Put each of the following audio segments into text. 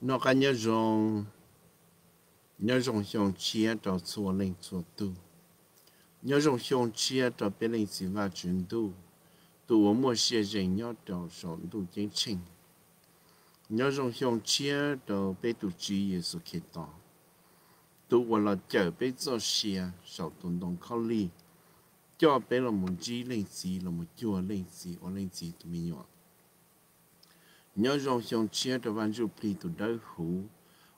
nó cả nhớ rồng nhớ rồng hiong chia cho chùa linh chùa tu nhớ rồng hiong chia cho bên linh chỉ và chuyển tu tu ở mua xe nhớ cho sống tu chính trình nhớ rồng hiong chia cho bên tu chỉ Giêsu Kitô tu ở là chở bên cho xe sau tuần đồng khó ly cho bên là một chỉ linh chỉ là một chùa linh chỉ ở linh chỉ tụi mình nhọn nhớ dòng sông chia từ văn du pli từ đỡ hủ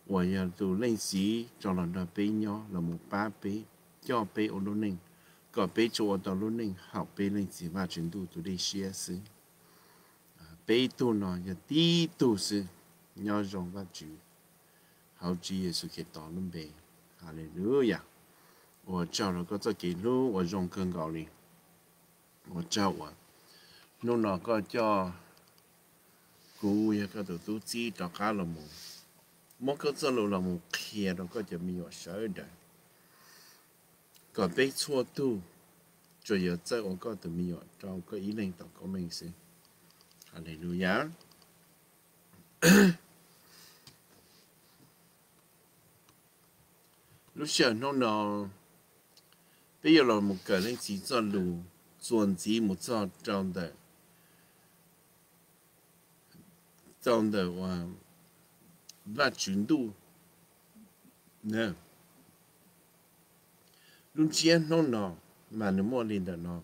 và nhà từ lên sĩ cho là đa bế nhớ là một ba bế cho bế ở lô ninh có bế cho ở tàu lô ninh học bế lên sĩ và chuyển tu tu đi xia sư à, bế tu nó nhà tí tu sư nhớ dòng và chữ hậu chi Giêsu khi tỏ lên bề Hallelujah cho กูยังก็ตัวตู้จี้ต่อข้าละมูมันก็จะรู้ละมูเคลียร์แล้วก็จะมีว่าเชื่อได้ก็ไปชั่วตู้就有这我个的米哦，照个一零到个名声，哈利路亚。lúc xưa nó nó bây giờ là một cái lên chỉ cho lù chuẩn chỉ một cho trong đời trong the uh, và chuyến tu nè luôn chia nó nọ mà nó mua lên đó nó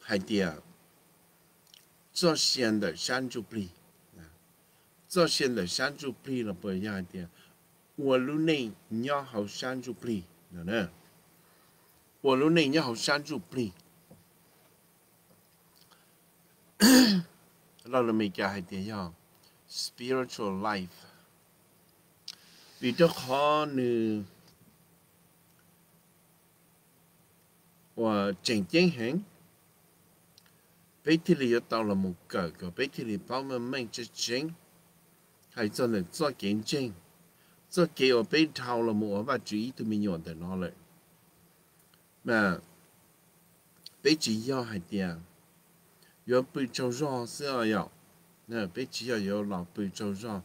hay à? cho xem đời sáng chụp đi cho xem đời sáng chụp đi là bởi Tôi luôn này nhớ học sáng chụp đi nè, tôi luôn này nhớ học sáng chụp đi Lao là mình chả hay tiền nhau spiritual life vì cho khó nữ và chẳng chẳng hẳn bây thì lý tao là một cờ cờ bây thì lý bao mơ mênh chất chính hay cho nên cho kiến chân, cho kêu ở bên thao là một và chú ý tụi mình nhọn tới nó lại mà bây chỉ do hai tiền 有被招让是啊要，那被只要有老被招让，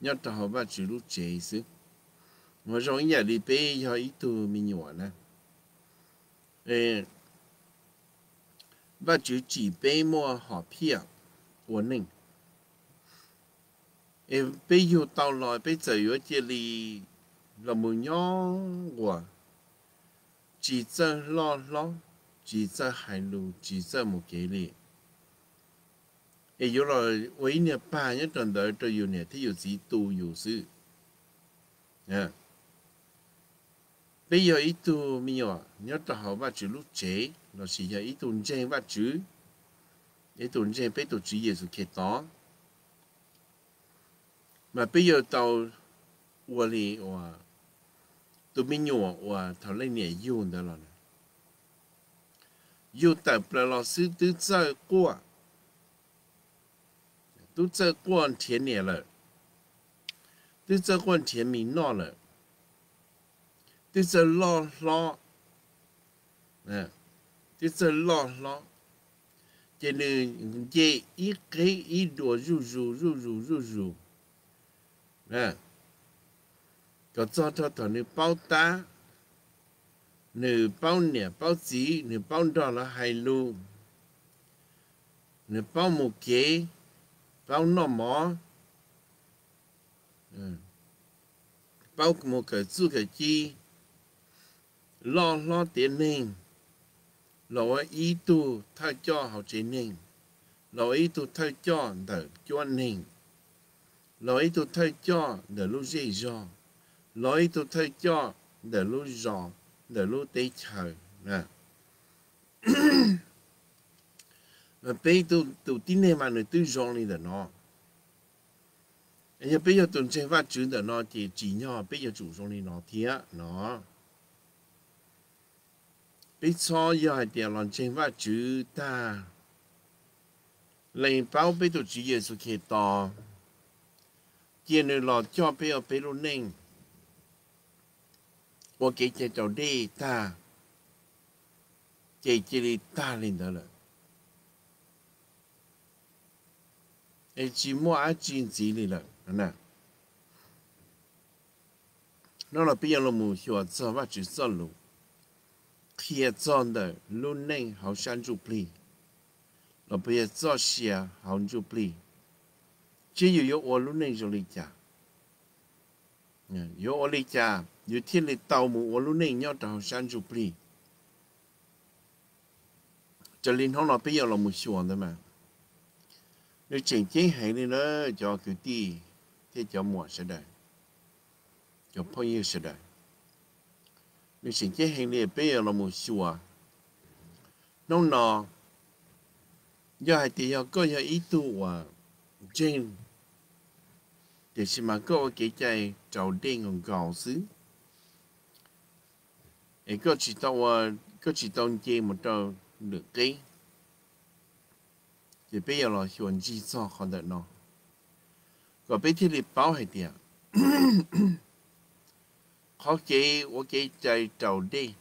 要到好吧只路解释，我让夜里被要一度没有呢，诶，把只几杯么好撇，我宁，诶，被有到来被走有这里，那么样我，只在老老，只在海路，只在木给力。也有了为年八年转到这有呢，他有几多有事，嗯，不要一度没有，你要做好把主路接，那是要一度接把主，一度接被度主耶稣开刀，嘛不要到我哩哇，都没有哇，他那年用的了呢，有的不老师都在过。都这过田里了，都这过田里闹了，都这闹闹，嗯，都这闹闹，这呢这一给一朵入入入入入入，嗯，搞做到到你包打，你包年包子，你包到了海路，你包木给。pau no mo bao mo ke zu cái chi lo lo tiền ninh lo ý tu thay cho học chế ninh lo ý tu thay cho đỡ cho ninh lo ý tu thay cho đỡ lu dễ do lo ý tu thay cho đỡ lu giò đỡ lu tê chờ nè mà bây tu tu tin này mà người tu dọn đi đó nó anh em bây giờ tuần trên phát triển đó nó thì chỉ nhỏ bây giờ chủ dọn đi nó thì á nó bây giờ giờ thì lần trên phát triển ta lấy bao bây giờ chỉ giờ sự kiện đó chỉ nơi lo cho bây giờ bây lên đó 我给这种利大，给这里大领的人。e chỉ mua a chi gì đi là nè nó là bây giờ là mù hiểu cho và chỉ cho lù khi cho đời luôn nên hậu sản chụp li là bây giờ cho xia hậu chụp li chỉ có yếu ở luôn nên cho lý cha yếu ở lý cha yếu thiên lý tàu mù ở luôn nên nhau hậu sản chụp li cho nên nó bây giờ là mù hiểu rồi mà nếu chỉnh chính hệ nên nó cho kiểu ti thì cho mua sẽ đời cho bao nhiêu sẽ đời nếu chỉnh chính hệ này bây giờ là một chùa nó nọ do hai tỷ có do ý tu à trên thì xin mà có cái chạy trầu đen còn gạo xứ ấy có chỉ tao có chỉ tao chơi một trò được cái thì bây giờ là chuẩn chỉ cho họ được nó có bây thì lịch bảo hay tiền khó kế ô kế chạy trầu đi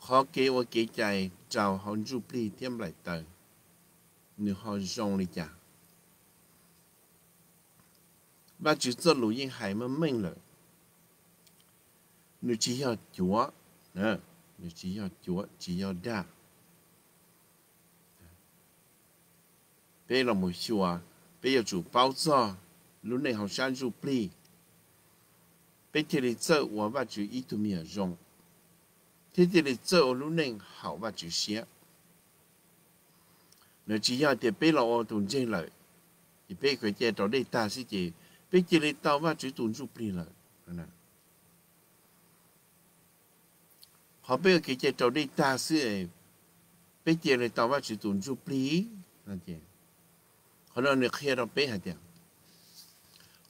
khó kế ô kế chạy trầu họ giúp đi thêm lại tờ nếu họ dùng đi chả và chỉ cho lũ yên hải mà mình rồi nếu chỉ 要 chúa nè nếu chỉ 要 chúa chỉ 要 đa bây là một chùa bây giờ chủ bao giờ lúc này học sinh chủ pli bây thì lịch sử của và chủ ý tụi mình dùng thế thì lịch sử này học và chủ xé nếu chỉ 要 để bây là ô tụi mình lại thì bây cái chế đó đi ta sẽ chỉ bây chỉ lịch tao và chủ tụi chủ pli lại họ bây giờ cái chế đó ta sẽ bây giờ lịch tao và chủ tụi chủ pli là gì 好了，你看到背下掉。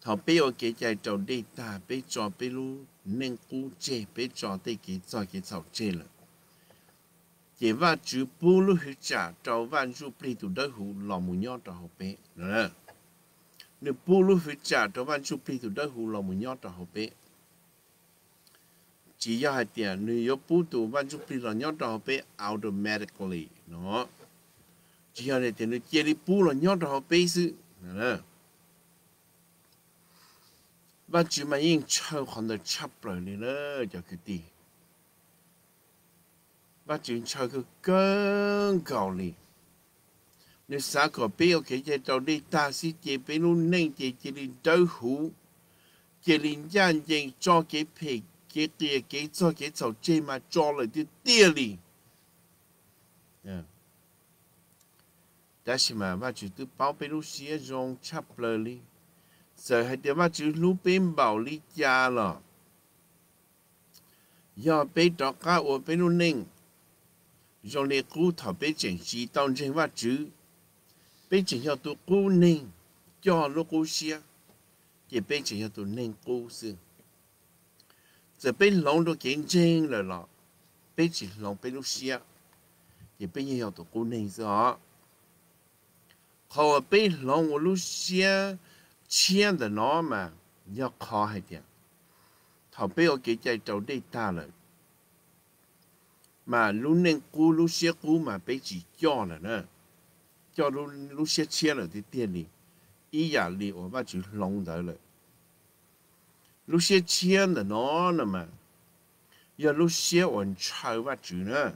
thọ bây ở cái chạy trâu đi ta bây cho bây lu nên cú chê bây cho đi cái giờ cái cháu chê là chỉ và chú bù lu hư trả trâu và chú bì tụ đỡ hụ lò mù nhó trò hậu bế nè nếu bù lu hư trả trâu và chú bì tụ đỡ hụ lò mù nhó trò hậu bế chỉ do hai tiền nếu bù tụ và chú bì lò nhó trò hậu bế automatically nó no chỉ họ để tiền chia đi bu là nhót họ bê sự nè và chỉ mà yên chơi còn được chấp rồi nên nữa cho cái gì và chỉ chơi cái cơn cầu này nếu xã có bê ở cái chế tàu đi ta sĩ chế bê luôn nên chế chế đi đối hữu chế đi gian chế cho cái phê cái tia cái cho cái tàu chế mà cho lại cái tia đi Yeah. Décima, ba chữ tứ báo bê rú xía dông chắp lờ li. Giờ hãy tiêu ba chữ lú bê bảo li cha lọ. Do bê trọ cá ô bê rú ninh. Dông lê cú thọ bê chỉnh xí tông trên ba chữ. Bê chỉnh hiệu tụ cú ninh. Cho lô cú xía. Chỉ bê chỉnh hiệu tụ ninh cú xương. Giờ bê lông đô kiến trên lờ lọ. Bê chỉnh lông bê rú xía. Chỉ bê hiệu tụ cú ninh xưa họ bị lòng của lúc xe chiên được nó mà nhớ khó hay tiền thọ bị ở cái chạy trâu đi ta rồi mà lúc nên cú lúc xe cú mà bị chỉ cho là nữa cho lúc lúc xe chiên rồi thì tiền đi ý giả đi ở ba chú lòng đó rồi lúc xe chiên được nó nữa mà giờ lúc xe còn chơi ba chú nữa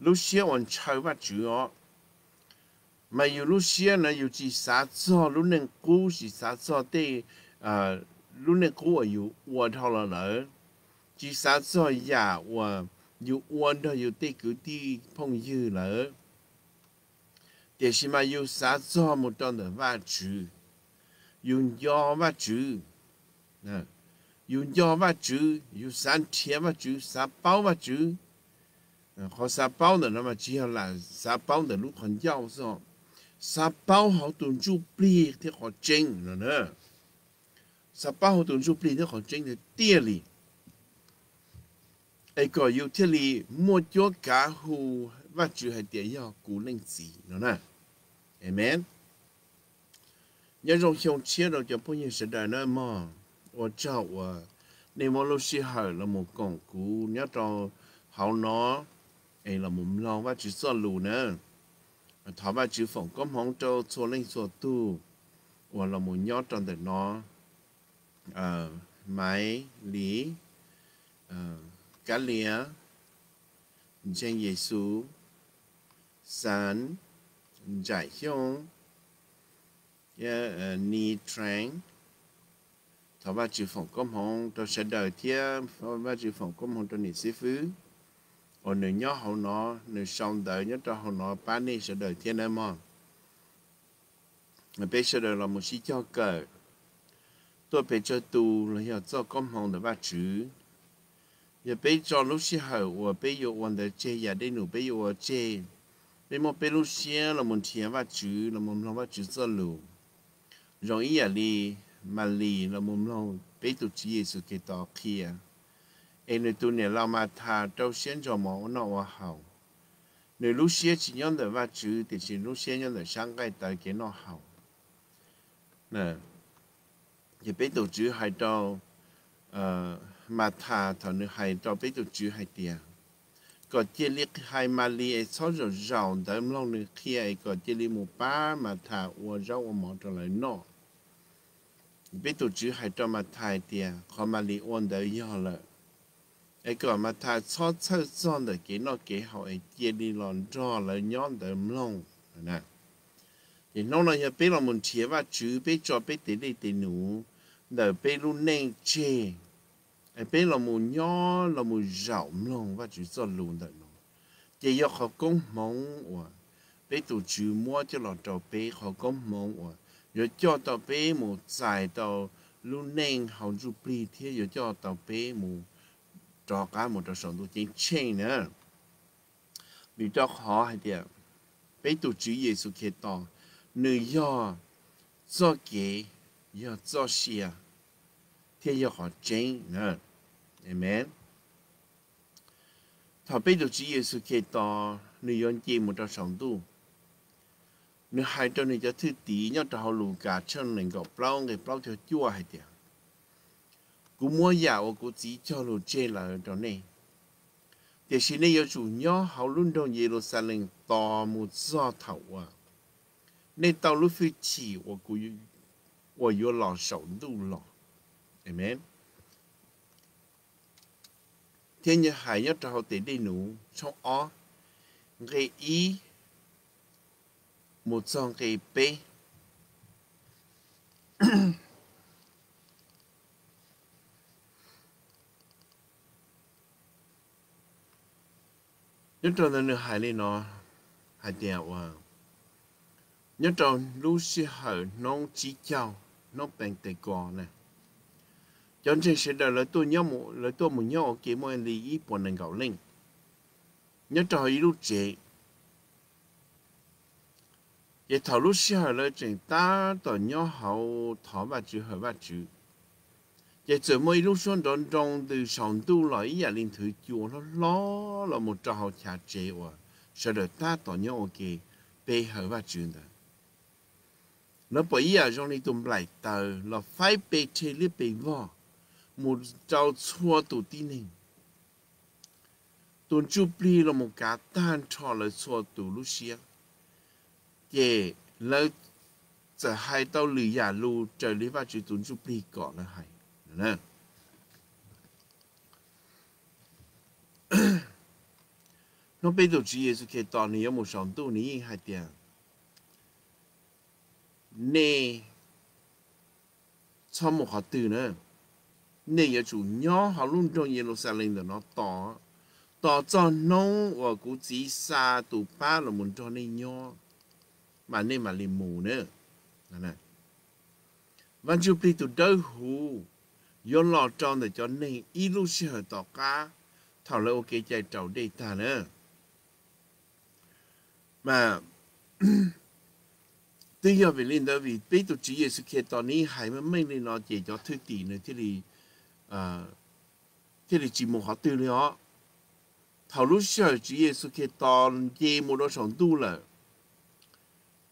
lúc xe còn chơi ba chú đó mà dù lúc xưa nó dù chỉ sáng cho lúc nên cú chỉ sáng cho tê à lúc nên cú ở dù uốn thôi là nữa chỉ sáng cho nhà uốn dù uốn thôi dù tê cứ đi phong dư nữa để xem mà dù sáng cho một trong đó và chữ dùng do và chữ à, dùng do và chữ dùng sáng thiên và chữ sáng bao và chữ họ sáng bao nữa mà chỉ là sáng bao nữa lúc còn giàu xong Sa bao hậu tuần chu bì thì họ chênh nữa nè. Sa bao hậu tuần chu bì thì họ chênh là tia lì. ai có yêu tia lì mua cho cả hù và chữ hai tia yêu cú lên gì nữa nè. Amen. Nhớ rằng hiểu chia đầu cho bông nhiên sẽ đại nơi mà. Ở chỗ ở nên mà lúc xí hở là một con cú nhớ cho hậu nó ai là một lòng và chỉ sợ lù nữa thảo ba chữ phong có mong trâu số linh số tu và là một nhóm trong đời nó ờ máy lý ờ cá lía trên giê xu sán giải hiông dạ, ờ, ni trang thảo ba chữ phong có mong trâu sẽ đời thiê thảo ba chữ phong có mong trâu nị sư phứ ở nửa nhớ hậu nó nửa sông đợi nhớ cho hậu nó ba ni sẽ đợi thiên em mà bây giờ là một sĩ cho cờ tôi bây cho tu là hiểu cho công hồng để ba chữ giờ bây cho lúc sĩ hậu và bây giờ hoàn đời chê giờ đây nụ bây giờ chê bây mà bây lúc sĩ là một thiên ba chữ là một lòng ba chữ cho lù rồi ý là đi mà lì là một lòng bây tụ chỉ sự kế tỏ kia nên tu nè làm mà tha trâu xiên cho mỏ nó hoa hậu nếu lúc xưa chỉ nhận được và chữ thì chỉ lúc xưa nhận được sáng cái tại cái nó hậu nè thì bây giờ chữ hai ờ, mà thà thọ nữ hai trâu bây giờ chữ hai tiền có chỉ liệt hai mà li ấy sau rồi giàu tới lòng nữ kia ấy có chỉ liệt một ba mà thà ua rau ua mỏ trở lại nọ, bây giờ chữ hai trâu mà thà tiền khó mà li ôn tới nhau lợi ไอ้ก่อนมาทาซอดเซ่ซ่อนแต่เกี่นอกเกี่เขาไอ้เจดีหลอนรอแล้วย้อนเติมลงนะอีน้องเราจะไปเรามันเชียว่าจื้อไปจอไปติดติหนูเดี๋ยวไปรุ่นเน่งเจไอ้ไปเรามันย้อนเรามันเหาลงว่าจื้อซ่อนลุนแต่หนูเจยอเขาก้มมองว่ะไปตัวจื้อมั่วจะหลอนต่อไปเขาก้มมองว่ะยอจอต่อไปหมูใส่ต่อรุ่นเน่งเขาจูปรีเทียยอจอต่อไปหมู cho cá một trò sống tôi chính chen nữa vì cho khó hay tiệt bây tụ chữ Giêsu Kitô nữ do do kế do do xia thì do họ chính nữa amen thọ bây tụ chữ Giêsu Kitô nữ yon chỉ một trò sống tôi nữ hai trò này cho thứ tỷ nhau trò họ lù cả chân này gặp bao người bao theo chua hay tiệt cú mua nhà dạo cú chỉ cho lô chê là ở đó này thì xin này chủ nhớ hậu luôn đâu Jerusalem to một do thầu à nên tàu lúc phi chỉ của cú của yo lò sầu đủ lò amen thế như hải nhớ trao tế đi nụ trong ó gây ý một dòng gây bê nhất trong là nước hải lý nó hải đèo à nhất trong lúc xí hở nông chỉ chào nó bèn tề cò nè chân trên sẽ đợi lấy tôi nhau một lấy tôi một nhau kỹ mọi lý ý bọn nền gạo lên nhất trong ý lúc chế vậy thảo lúc xí hở lấy trình ta tỏ nhau hậu thỏ bà chữ hở bà chữ giờ giờ mới lúc xuân đón trong từ sòng tu lại giờ linh thử chùa nó lo là một trò học chả chế wa sợ được ta tỏ nhớ ok bê hở và chuyện đó nó bởi giờ trong này tụm lại tờ là phải bề chế lý bề vò một trò chùa tụ tin hình tuần chu pli là một cá tan trò là chùa tụ lúc xia giờ là giờ hai tao lì giả lưu trời lý và chữ tuần chu pli có là hay né? nó bây giờ chỉ là cái tao này một sản tu này hai tiền nè trong một hạt từ nữa nè giờ chủ nhỏ yên luôn xa lên là nó to to cho nông và cũng chỉ xa tụ ba là muốn cho nè nhỏ mà nè mà liền mù nữa này và chú đi tụ đâu hù yo lo trong để cho nên ilu si hở tỏ cá thảo lỡ ok chạy trầu đi ta nữa mà tự do về linh đó vì biết tổ chức Giêsu khi tỏ ní hãy mà mấy linh nó chỉ cho thứ tỷ nữa thì thì à thì thì chỉ một họ tư nữa thảo lúc sau chỉ Giêsu khi tỏ chỉ một đó sống tu là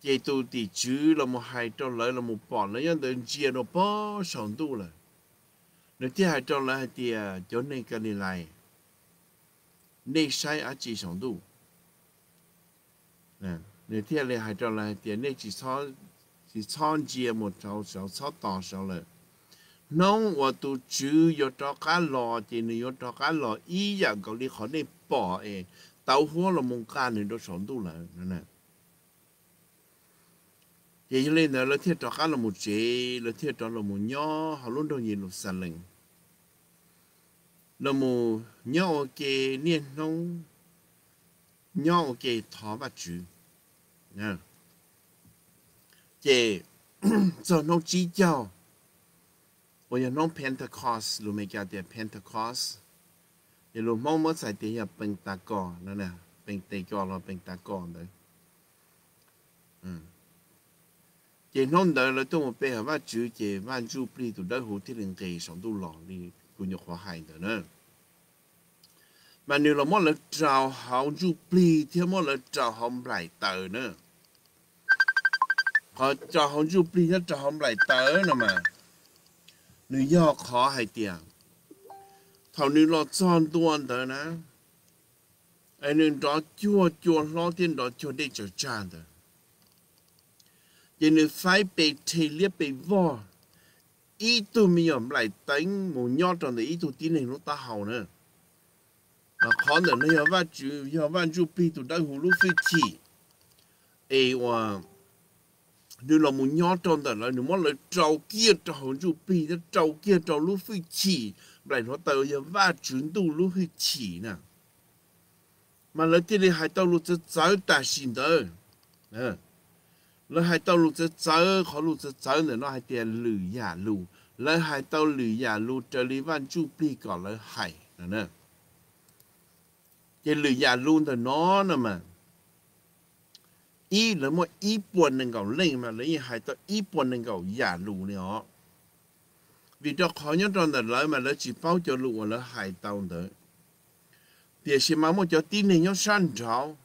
chỉ tu tỷ chứ là một hai trong lợi là một bọn nó nhân đến chia nó bỏ sống tu là nếu tí hai trâu là thì chỗ nên cái này nên sai ở chỉ sống đủ nè nếu tí hai hai trâu là thì nên chỉ so chỉ so chia một trâu sáu sáu tỏ sáu là nông và tu chữ yo cho cá lò thì nếu yo cá lò ý dạng cậu đi khỏi nên bỏ ấy tàu hua là mông cá nên đó sống đủ là nè vậy cho nên là thiết cho cá là một chế là thiết cho là một nhỏ họ luôn đâu nhìn lục sản lệnh là mù nhau kề liên nông nhau kề thó và chú nè kề cho nó chỉ cho bây giờ nó Pentecost luôn mấy cái tiền Pentecost thì luôn mong muốn xài tiền là ta cò nữa nè bên tây cò là bên ta cò đấy ừ chỉ nông đời là tôi một bé và chú chỉ chú bì tụi đó hồ thiên linh kỳ sống tu lò กูยกว่าหายเดนะมันนี่เราหมดแล้วเจ้าเฮาจูปลีเท่าหมดแล้วเจ้าหอมไหลเตอร์เนอะพอเจ้าหอมจูปลีเนี่ยเจ้าหอมไหลเตอร์นะมาหนูย่อกขอให้เตียง เท่านี้เราซ่อนตัวเถอะนะไอ้หนึ่งดอกจั่วจั่วล้อเตี้ยดอกจั่วได้จะจานเถอะยังหนึ่งไฟไปเทเลียไปวอ ý tu mi lại tính mu nhọ trong đấy ý tu tin hình lúc ta hầu nữa mà khó nữa nó yom văn chú yom văn chú pi tu đang hủ lúc phi chỉ ấy và nếu là mu nhọ trong đó là nếu mà lại trâu kia trâu chú pi nó trâu kia trâu lúc phi chỉ lại nó tờ yom văn chú tu lúc phi chỉ nè mà lấy tiền này hai tao lúc sẽ giáo ta xin đó 了还到路这走，和路这走呢，那还点路呀路，了还到路呀路这里万就比搞了海了呢，这路呀路的哪呢嘛？一那么一半能够累嘛，人还到一半能够呀路了，vì đó khó nhất trong đời lại mà nó chỉ bao cho lụa là hải tàu nữa. Địa mà một cho tin này nhau săn trào,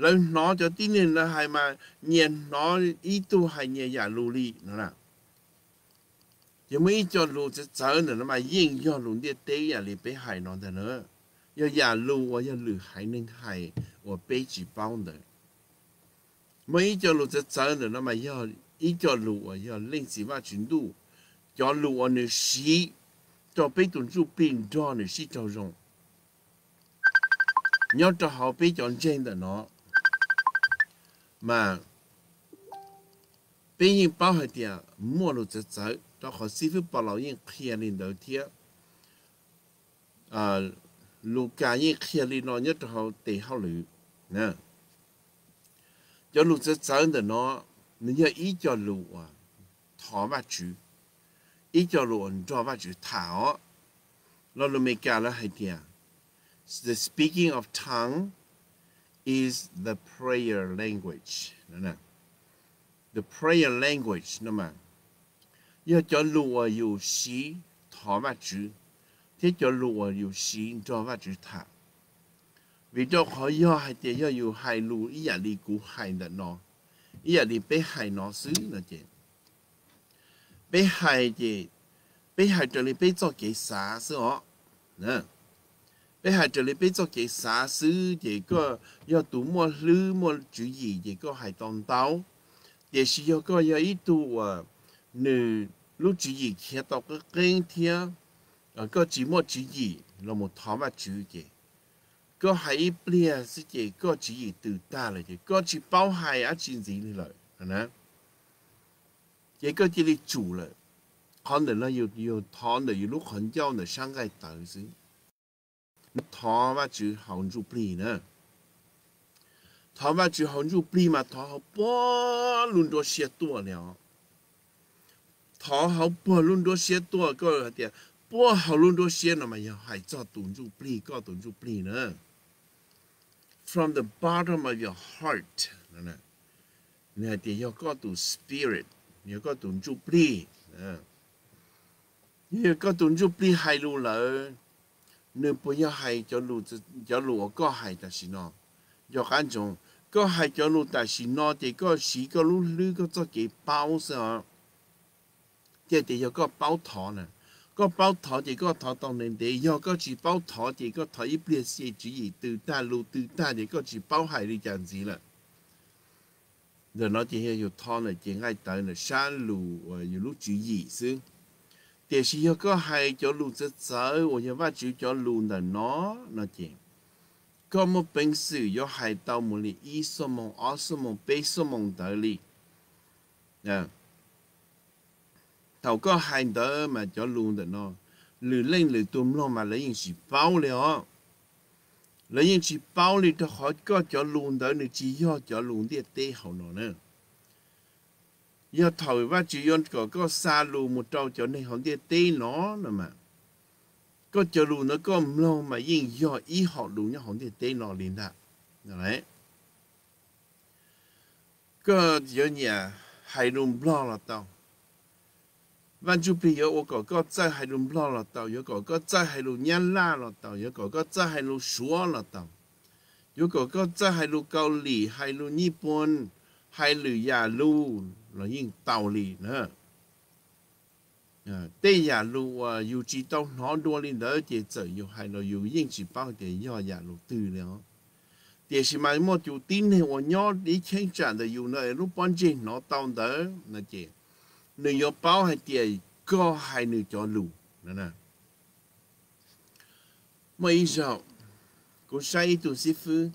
lần nó cho tí nên là hai mà nhiên nó ý tu hay nhẹ giả lù nữa là giờ mới cho lù sẽ sợ nữa mà yên cho lù đi tế giả lì bé hại nữa giờ giả lù và giờ lù hại nên hại và bé chỉ bao nữa mới cho lù sẽ sợ nữa mà giờ ý cho lù và giờ lên sĩ và chuyển đủ cho lù và sĩ cho bình cho nữa sĩ cho rộng nhớ cho họ bé chọn trên là nó mà bây giờ bảo hệ tiền mua lô chết cháu đó khó sư phụ bảo lão yên kia lên đầu tiên à lô cả yên kia lên nó nhất hậu tệ hậu lử nè cho lô chết cháu thì nó nó nhớ ý cho lô à thỏ và chú ý cho lô anh cho và chú thảo nó lô mê cả là hệ tiền the speaking of tongue 是的，prayer language，呐呐，the prayer language，呐嘛，要叫罗有西托马珠，要叫罗有西托马珠塔，因为他靠腰害爹，腰有害路，伊要离苦害难，伊要离悲害难思，呐姐，离害的，离害叫你离做几啥子哦，呐。bây giờ trở lại bây giờ cái xã sư thì có do tụ mua lư mua chủ gì thì có hải tòng tàu thì sự do có do ít tụ à nữ lúc chủ gì khi tao có kinh thiên à có chỉ mua chủ gì là một thảo mà chủ gì có hải bia sự gì có chủ gì từ ta rồi thì có chỉ bao hai á chuyện gì rồi nè thì có chỉ là chủ rồi 可能呢要要谈的，要录很久的，上海等是。thọ và chữ hồng rụ bì nữa thọ và chữ hồng rụ bì mà thọ học bỏ luôn đó xe tua nữa thọ học bỏ luôn đó xe tua có thể bỏ học luôn đó xe nó mà giờ hãy cho tụng rụ bì có tụng rụ bì nữa from the bottom of your heart nè nè thì giờ có tu spirit giờ có tụng rụ bì giờ có tụng rụ bì hay luôn rồi nên bây giờ hay cho lù cho lù có hay ta xin nó do khán chúng có hay cho lù ta xin nó thì có xí có lù lù có cho cái bao sợ thì thì có bao thọ nè có bao thọ thì có thọ đồng nên thì do có chỉ bao thọ thì có thọ ít biết sẽ chỉ từ ta lù từ ta thì có chỉ bao hay đi chẳng gì là rồi nó thì hiểu thọ này chỉ ngay tới là xa lù và nhiều lúc chỉ gì xương แต่สิเขาก็ให้จอลูจะเจอว่าจะว่าจิวจอลูน่ะเนาะนะจริงก็มันเป็นสื่อยอให้เต้ามูลีอีสมองอสมองเปสมองเตอลีนะเต่าก็ให้เตอมาจอลูน่ะเนาะหรือเล่นหรือตุ้มลงมาแล้วยังสิเป้าเลยอ๋อแล้วยังสิเป้าเลยถ้าขอก็จอลูนเตอหนึ่งจีย่อจอลูนเดียเต้เขาเนาะเนอะ giờ thổi và chỉ yon có có xa lù một trâu chỗ này họ địa tê nó là mà có chỗ lù nó có lo mà yên do ý họ lù nhá họ địa tê nó liền đó, đấy có giờ nhà hai lùm lo là tao văn chú bây giờ ô có có trái hai lùm lo là tao giờ có có trái hai lùm nhá la là tao giờ có có trái hai lùm súa là tao giờ có có trái hai lùm cao lì hai lùm nhật bản hai lùm nhà lùm là yên tàu lì nữa ờ, tây nhà lu yêu chỉ đâu nó đua lên đỡ thì trở yêu hay là yêu yên chỉ bao để nhà lu tư nữa thì mà một chủ tin thì ông đi khen trả để yêu nơi lúc ban chỉ nó tàu đỡ là chị nếu yêu bao hay có hay nếu cho lu nè mấy giờ cô say tu sĩ phu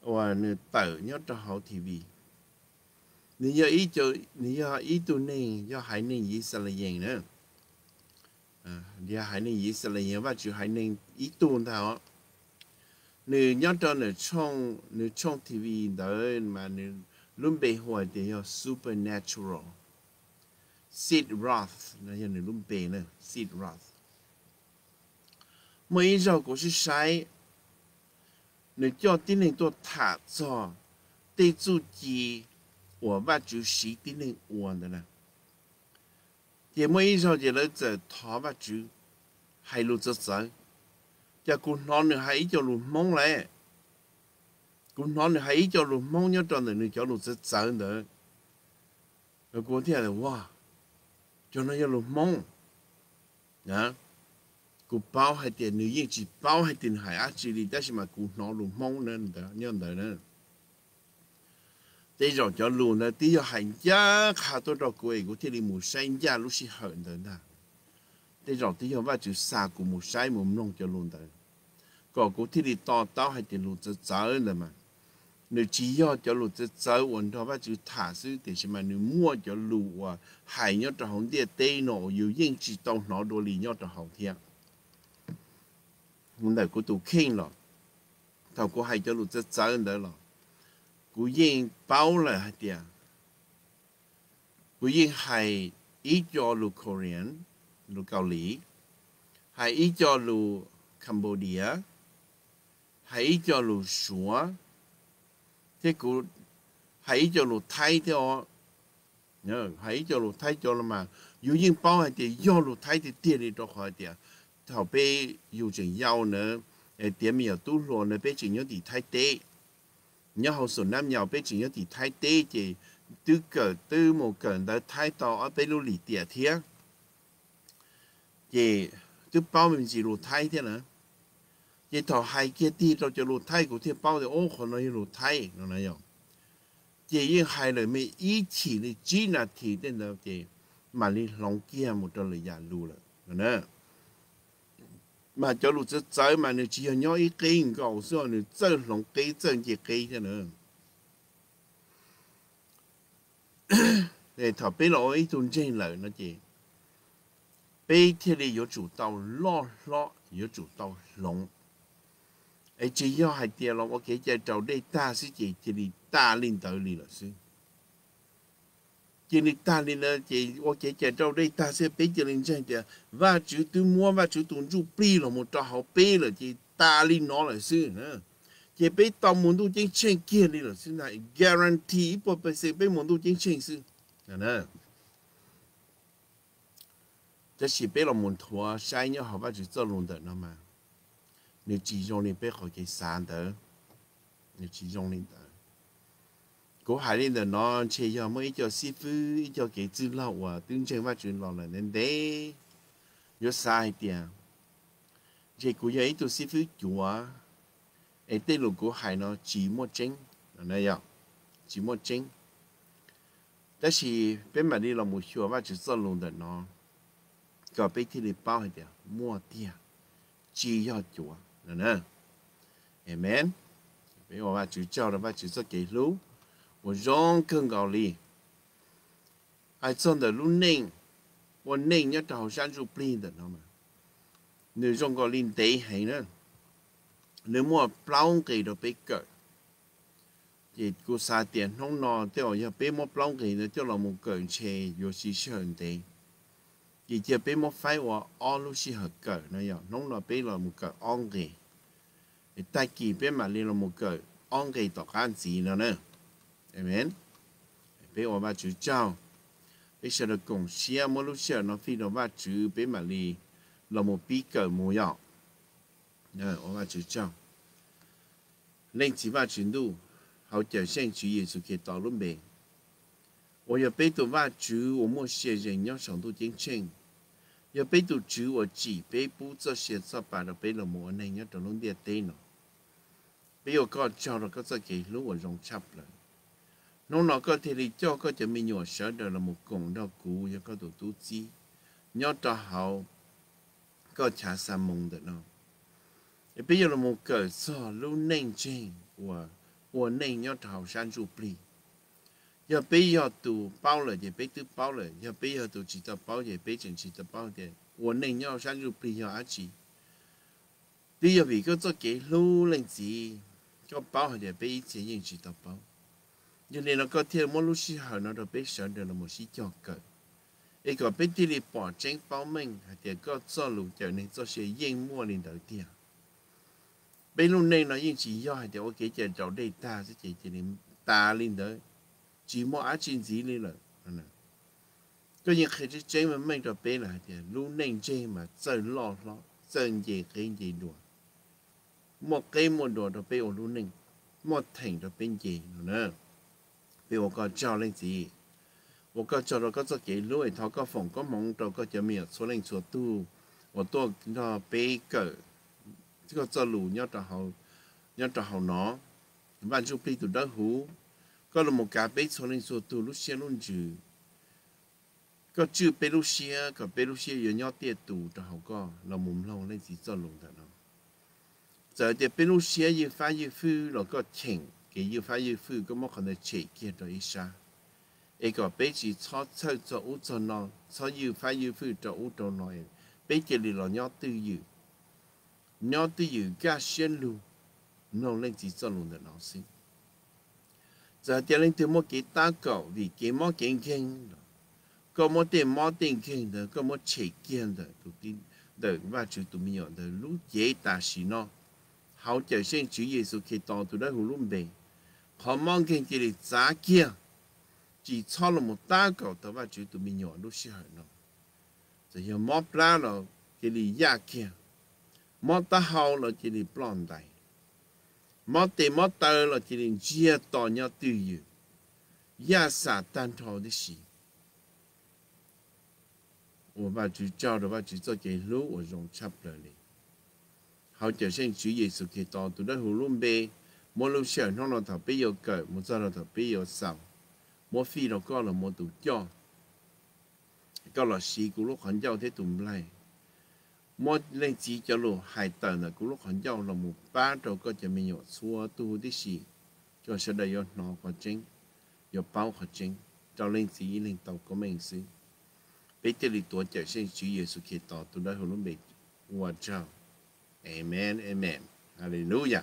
và nữ nhớ cho họ 你要一就你要一度呢，要还能一十来人呢，啊，你还能一十来人，我就还能一度他。你要到你冲你冲 TV 的嘛，你准备好的要 supernatural。Sid Roth 那些你准备呢？Sid Roth，每一首歌是谁？你叫点人做塔做，对自己。我挖住屎啲呢換噶啦。也冇意思，就嚟就他挖住，係路就走。就 cũng nói nữa hãy cho lụt mong lẽ cũng nói nữa hãy cho lụt mong nhớ tròn nữa cho lụt rất sợ nữa rồi cô thì là wow cho nó cho lụt nhá cô bao hai tiền nữ yên chỉ bao hai tiền hải ác chỉ đó mà cô nói lụt mong nên đó nhân nữa 这种叫路呢，第一寒假卡多到鬼，我这里木山家路是很的呐。这种第一话就杀古木山木弄叫路的，个我这里到到还得路子走了嘛。你只要叫路子走，我他话就踏实点些嘛。你摸叫路啊，还要着红点地喏，有应知道哪多里要着好听。我来古都看了，头个还叫路子走了了。固然包了一點，固然係依咗路 Korean、路教理，係依咗路 Cambodia，係依咗路船，即係係依咗路睇咗，嗯，係依咗路睇咗啦嘛。有人包一點，有路睇啲啲嚟都好一點，後邊有陣有呢，誒點樣都落呢，畢竟有啲太低。nhớ hậu sổ nam nhau bây giờ thì thay tê chỉ tư cờ tư một cờ đã thay tàu ở bên lưu lì tiệt thiếc chỉ tư bao mình chỉ lù thay thế nữa chỉ thọ hai kia ti tao cho lù thay của thiên bao thì ô còn nói lù thay nó nói rồi chỉ như hai lời mình ý chỉ là chỉ là thì nên là chỉ mà đi lòng kia một trò lời giả lù rồi nè mà cho lúc chơi chơi mà nó chỉ nhỏ ít cây gạo xưa nó chơi lòng cái chơi chỉ cái thế nữa để thọ bây lâu ấy tuần trên lại nó chỉ bây thế đi có chủ tàu lo lo có chủ tàu lòng ấy chỉ do hai tiền lòng ok chơi trâu đây ta sẽ chỉ chỉ đi ta lên tới đi là xin chilin ta li chỉ che o che che đây ta sẽ pe chilin chen che và chữ tu mua và chữ tu ju pri lo một trâu học pe là chỉ ta li nó là sư nữa chỉ pe tao muốn tu chính chen kia đi là sư này guarantee po pe se pe muốn tu chính chen sư nè 这是被了门徒啊，下一年好吧就做龙的了嘛，你集中你背后给三的，你集中你的。cố hải lên là nó chơi giờ mới cho sư phụ cho cái chữ lâu à tương chơi mà chuyện lâu là nên để, yo sai tiền chỉ cố giờ ấy tôi sư phụ chùa, ấy à. tên là cố hải nó chỉ một chân là này à, chỉ một chân đó là bên mà đi là một chùa mà chỉ sợ luôn được nó có bên thì đi bao hết tiền mua tiền chỉ cho chùa à. là nè amen bây giờ và chú cho là và chú sẽ kể lúc 我用更高力，爱真的路宁，我宁一头山就变的，那么，你用个林地系呢？你莫捞给到别个，也顾啥点弄喏，掉要别莫捞给呢，掉了莫个车，有时上地，也就别莫飞我安路是合个那样，弄了别了莫个安给，大几别嘛你了莫个安给到干子了呢？Amen. Bé ô ba chú chào. Bé sẽ được cùng xe mô lúc xe nó phi nó ba chú bé mà lì là một bí cờ mô yọ. Nè, ô ba chú chào. Lên chỉ ba chuyến đu, hậu chờ sen chú yên sư kia tỏ lúc bề. Ô yờ bé tù ba chú ô mô xe dành nhau sống tu tiếng chênh. Yờ bé tù chú ô chỉ bé bú cho xe cho bà nó bé là mô anh này nhá tổng lúc địa tên nó. Bé ô có cho nó có cho kể lúc ô rong chắp lời nó nó có thể đi cho có thể mi nhỏ sợ đó là một cộng đau cũ cho có tổ tu chi nhớ cho hậu có trả sa mông được nó bây giờ là một cỡ sợ lưu nên chênh, của của nên cho thảo san du bì, giờ bây giờ tụ bao lời giờ bây tụ bao lời giờ bây giờ tụ chỉ tụ bao giờ bây chỉ tụ bao giờ của nên nhớ san du pli giờ ác chỉ bây giờ vì cái cho cái lưu lên gì cho bao giờ bây chỉ nhận chỉ tụ bao cho nên nó có thêm một lúc sĩ hậu nó được biết sợ được là một sĩ chọn cỡ ấy có biết đi bỏ tránh báo mình thì có cho lũ cho nên cho sẽ yên mua nên đợi tiền bên lúc này nó yên chỉ do thì ok chờ cháu đây ta sẽ chỉ chỉ nên ta lên tới chỉ mua á chín gì lên rồi có những khi chơi mà mình được bên lại thì lúc này chơi mà chơi lo lo chơi gì cái gì đùa một cái một đùa được bên ở lúc này một thành được bên gì nữa thì 我个教练子，我个教了个做记录，他个 phòng có mong đầu có chấm miệng số lên số tu, tôi tôi nó bê cỡ, chứ có cho lù nhau trò hầu, nhau trò hầu nó, bạn chụp đi từ đó hú, có là một cái bê số lên số tu lúc xe luôn có chữ bê lúc xe, có bê lúc xe rồi nhau có, là mồm lâu lên chỉ cho lù thật giờ thì bê lúc xe như phá như phu có chỉnh 给又发又富，个么可能切见到一下。一个被子炒炒做乌做呢，炒又发又富做乌做呢，被子里了鸟都有，鸟都有加线路，弄 lên chỉ 做路的老师。giờ tiền lên từ một cái ta cầu vì cái mó kiến kiến đó, có một tiền mó tiền kiến đó, có một chế kiến đó, tụi tin đó và chú tụi mình nhận đó lúc dễ ta xí nó, hậu trợ sinh chú Giêsu khi tao tụi đó hùng lùm họ mong kiến chỉ để giá kia chỉ cho là một ta cầu tớ và chỉ tụi mình nhỏ lúc xưa hỏi nó rồi giờ móp ra là chỉ để giá kia móp ta hậu là chỉ để plon đầy móp tê móp tơ là chỉ để chia to nhau tự nhiên giá sa tan thọ đi xí tôi và chỉ cho rồi và chỉ cho cái lúc tôi dùng chấp lời này họ trở thành Chúa Giêsu Kitô từ đất Hồ Lũng Bê mỗi lúc sợ nó là thằng bây giờ cởi một giờ là thằng bây giờ sầu mỗi phi nó có là một tụ cho có là sĩ của lúc hắn giao thế tụm lại mỗi lên chỉ cho lù hai tờ là của lúc hắn giao là một ba trâu có cho mình nhọ xua tu đi sĩ cho sẽ đây nó có chính có bao có chính cho lên chỉ lên tàu có mình sĩ bây giờ thì tuổi trẻ sinh chủ Giêsu Kitô tụi đã hồn lúc bị hòa trao Amen, Amen. Hallelujah.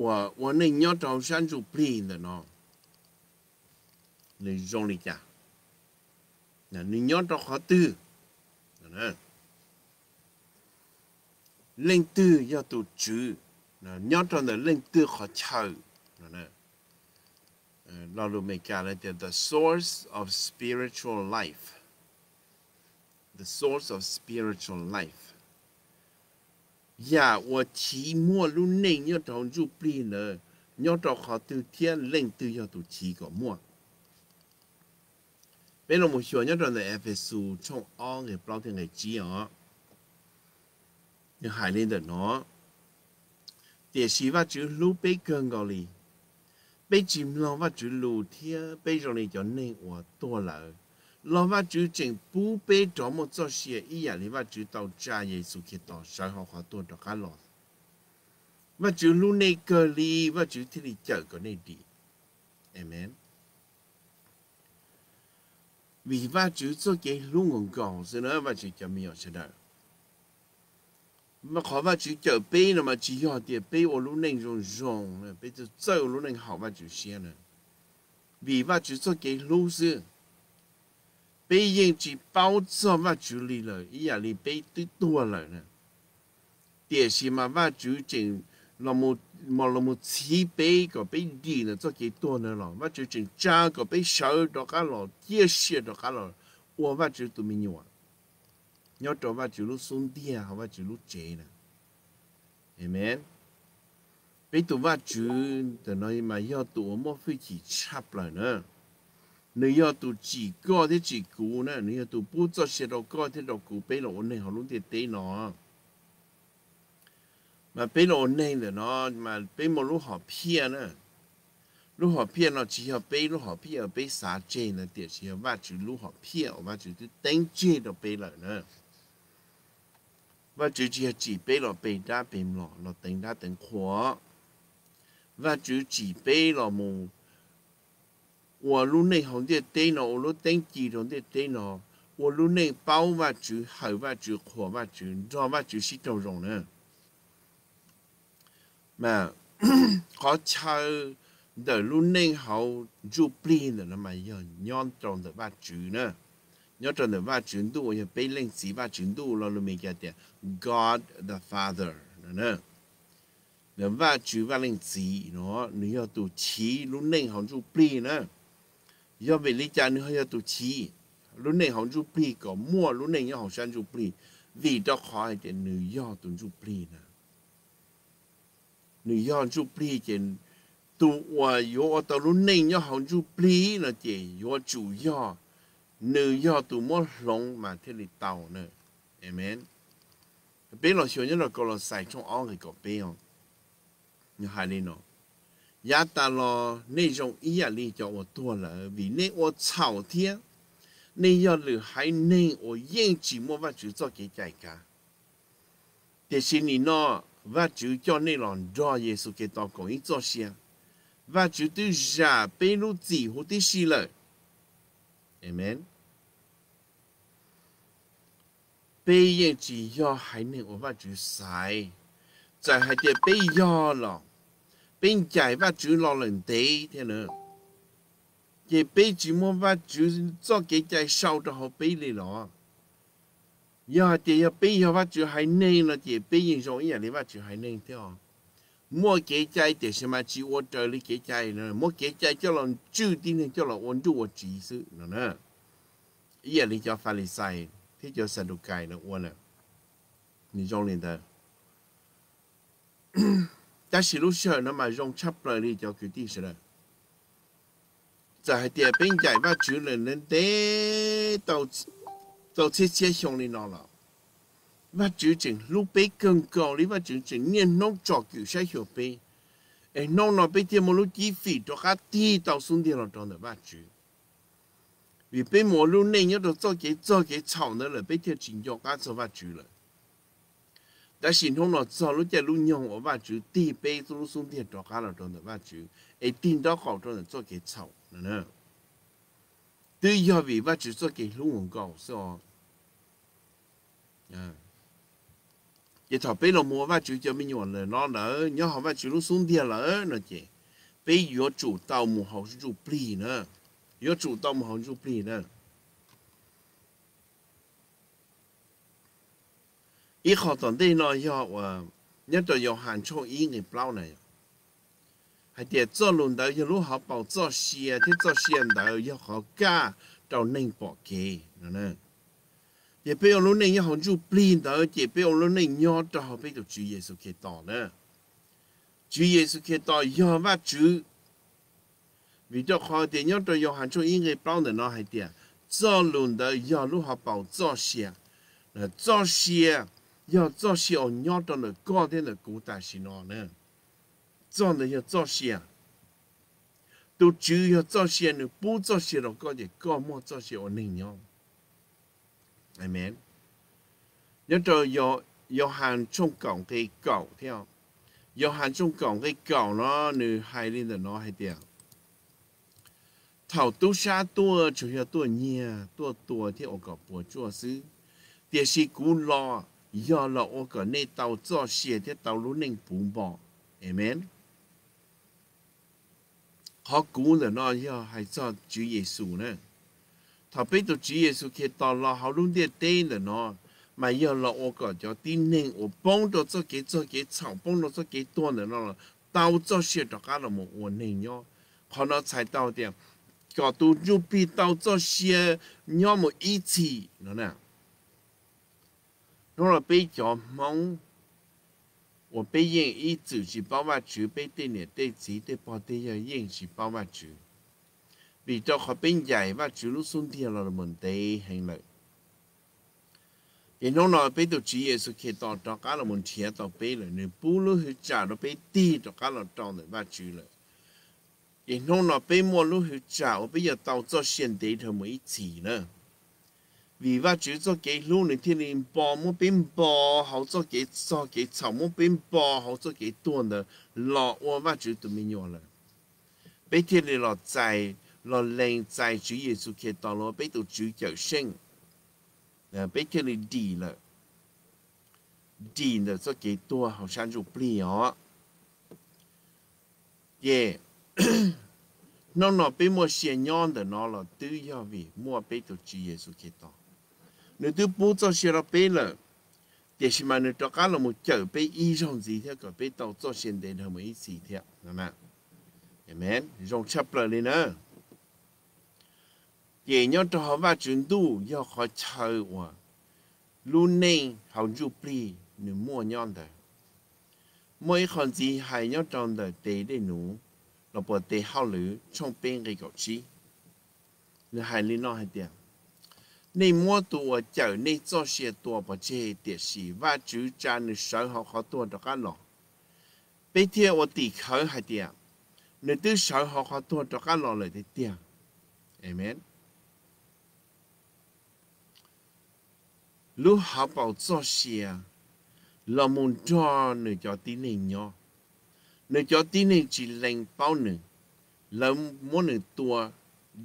我我那鸟找山竹 plin 的呢，那让你家，那你鸟找好多，那领导要读书，那鸟找的领导好巧，那呃，老路没讲了，叫 the source of spiritual life，the source of spiritual life。chỉ chỉ mua mua nhớ nhớ 呀，我期末路内要同入比呢，要到好多天冷都要读几个末。bây giờ một số nhất là này FSU trong o người bảo tiền người chỉ ở nhưng hải lên được nó để xí và chữ lũ bê cơn gọi lì bê chìm lòng và chữ lù thia bê rồi này cho nên của tôi lợi lo va chú chỉnh bù bê đó một cho xe ý à lý va chú tàu cha giê xu khi tàu sa họ họ tuôn đó cá lọt và chú lu này cơ li và chú thì đi chợ có này đi amen vì va chú cho cái lu ngon gòn rồi nữa và chú cho miệng sẽ đỡ mà khó và chú chợ bê nó mà chỉ họ thì bê ô lu này rong rong bê chú chợ lu này học và chú xem nữa vì va chú cho cái lu xưa 被应只包做嘛处理了，伊也哩被最多了呢。电视嘛嘛就整那么嘛那么慈悲个被你呢做几多呢了，嘛就整家个被小到干了，电视到干了，我嘛就都没有啊。要找嘛就路送电啊，嘛就路接呢。Amen。被ตัวว่าจูแต่น้อยมาย่อตัวมั่วฟิจิชับเลยเนอะ你要读几个的几股呢？你要读不做些六个的六股，背了我那好弄的对了。mà bé nó này là nó mà bé một lúc họ pia nữa lúc họ pia nó chỉ họ bé lúc họ pia bé xả chê nó tiệt chỉ họ ba chữ lúc họ pia ba chữ thứ đánh nó bé lại nữa và chữ chỉ họ chỉ bé nó bé đa bé nó nó đánh đa đánh chữ chỉ bé nó một 我路内红的对呢，我路等几种的对呢，我路内包嘛住，后嘛住，火嘛住，热嘛住是都容呢。mà có chơi đời luôn nên họ du plin là mà giờ nhon tròn được ba chữ nữa nhon tròn được ba chữ tu rồi bây lên sĩ ba chữ tu là luôn mình cái tiền God the Father nữa nữa ba chữ ba lên sĩ nó nếu tu chỉ luôn nên họ du plin nữa 要被你家你还要读起，如内行入比个莫，如内要好山入比，味道好一点，你要读入比呢？你要入比点，读我有我到如内要好入比了点，有主要，你要读莫龙嘛，这里到呢，amen。别老小人了，搞了晒种昂个个别样，你还哩喏。也达了那种伊呀里叫我多了，为那我朝天，那要了还那我应寂寞我就做给大家。但是你呢，我就叫那人做耶稣给到公益做些，我就对下被路几乎的死了。Amen。被应只要还那我我就晒，在还得被要了。bên chạy và chú lo lần tế thế nữa cái bé chú mua và chú cho cái trái sau cho họ bé đi đó giờ thì giờ bé giờ và chú hay nên là chỉ bé nhìn rồi giờ thì và chú hay nên thế à mua cái trái thì xem mà chú ô tô lấy cái trái nữa mua cái trái cho lòng chú tin thì cho lòng ôn chú ô chỉ sự nữa nữa giờ thì cho phải sai thế cho sản đồ cài nó ôn à nhìn thôi 但是有时候那么用插了你就决定是了。在这边在把主人能得到到这些乡里拿了，把主人路被更高，你把主人你弄着就些小被，哎，弄了被这么路几费，都还低到送点了装的把主。vì bên mùa luôn nên nhớ được cho cái cho cái chảo nữa là bên theo chính cho cá cho và chú rồi 但是侬那走路在路上，我把就地被走路送天找干了，真的把就哎顶到好真的做给草，嗯呢。对要为把就做给路人搞是哦，嗯。一头被了摸把就叫没用了，那了你好把就路送天了那姐，被要主到幕后是主不理呢，要主到幕后主不理呢。一考当地呢要我，你都要喊出一个包呢，还得做轮到一路好包做些，去做些到要好干到能保给，那呢，也不要路呢要好就不领到，也不要路呢要到好被到主耶稣给到呢，主耶稣给到要把主，为着好点要到要喊出一个包呢，那还得做轮到要路好包做些，那做些。要做些哦，鸟到了高点的古代是哪呢？做的要做些啊，都只要做些呢，不做些了，高点高么做些哦，恁鸟，amen。nhớ cho yo yo hàn trong cổng cái cầu theo yo hàn trong cổng cái cầu nó nữ hai lên là nó hay tiền thảo tu sa tua chủ yếu nhia tua tua thì ông có bùa chua sứ tiền sĩ lo giờ là ô cả nên tàu cho xe thế tàu lũ nên bùng bỏ amen họ cũng là nó giờ hay cho Chúa Giêsu nè, thà biết được Chúa Giêsu khi tàu là họ luôn đi tên là nó mà giờ là ô cả cho tin nên ô bông đồ cho cái cho cái chảo bông đồ cho cái tuần là nó là tàu cho xe đó cả là một ô nên nhau họ nó chạy tàu tiền có tu du bị tàu cho xe nhau một ý chỉ nó nào 若被叫梦，我被用一组织包马球，被电力对子对包对要用是包马球。vì cho họ bên dạy và chữ lúc xuân thì là mình tê hành lợi thì nó nói bên tổ chức 耶稣 khi tỏ cho cá là mình thiệt tỏ bên là nếu bù lúc hiểu trả nó bên cho cá là tròn để và chữ lợi thì nó nói mua lúc hiểu trả bây giờ tao cho xiên tế thờ mới chỉ nữa vì vậy chú cho cái lúc này thiên nhiên bò muốn biến bò hậu cho cái cho cái chậu muốn biến bò hậu cho cái tuần đó lọ ô vậy chú tụi mình nhớ rồi bây thiên nhiên lọ chạy lọ lên chạy chú Giêsu khi đó lọ bây tụi chú chở sinh à bây thiên nhiên đi rồi đi rồi cho cái tua hậu sản chú bì ó yeah nó nó bị mua xe nhon đó nó là tự do vì mua bị tổ chức Giêsu Kitô nếu tôi bố cho xe ra bê là để xem mà nếu cho cá là một chở bê y rong gì thế cả bê tàu cho xe đến hơn mấy gì thế nè mà amen rong chấp là lên nè, để nhau cho họ vào chuyển tu yêu họ chờ hoa, luôn nên họ chụp bì, nếu mua nhau đấy mỗi con gì hay nhau trong đời tế để nụ là bởi tế hào lứ trong bên cái gạo chi là hai lý nọ hai tiền 你摸到我走，你做些多不这点事，我就将你手好好多的干了。bây giờ tôi đi khởi hai tiền nên tôi sợ họ họ tôi cho các lo lại tiền amen lúc họ bảo cho xe là muốn cho nên cho tin này nhỏ nên cho tin này chỉ lành bao nữa là muốn nên tua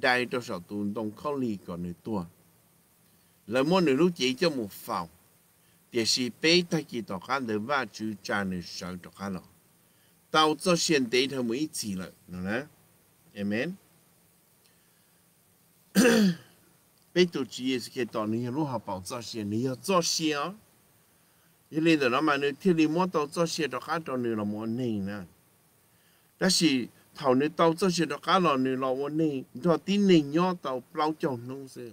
đại cho sợ tuôn đông không lì còn nên tua là môn nữ lúc chỉ cho một phòng để sĩ bế ta chỉ tỏ khá lời và chú trả nữ sợ tỏ khá lọ tao cho xuyên tế thơ mới chỉ lợi nó nè amen bế tụ chú yê sẽ kê tỏ nữ lúc họ bảo cho xuyên nữ cho xuyên á thế nên nó mà nữ thiết lý mô tao cho xuyên tỏ khá tỏ nữ là mô nè nè đó sĩ thảo nữ tao cho xuyên tỏ khá lọ nữ là mô nè đó tí nè nhó tao bao chồng nông xuyên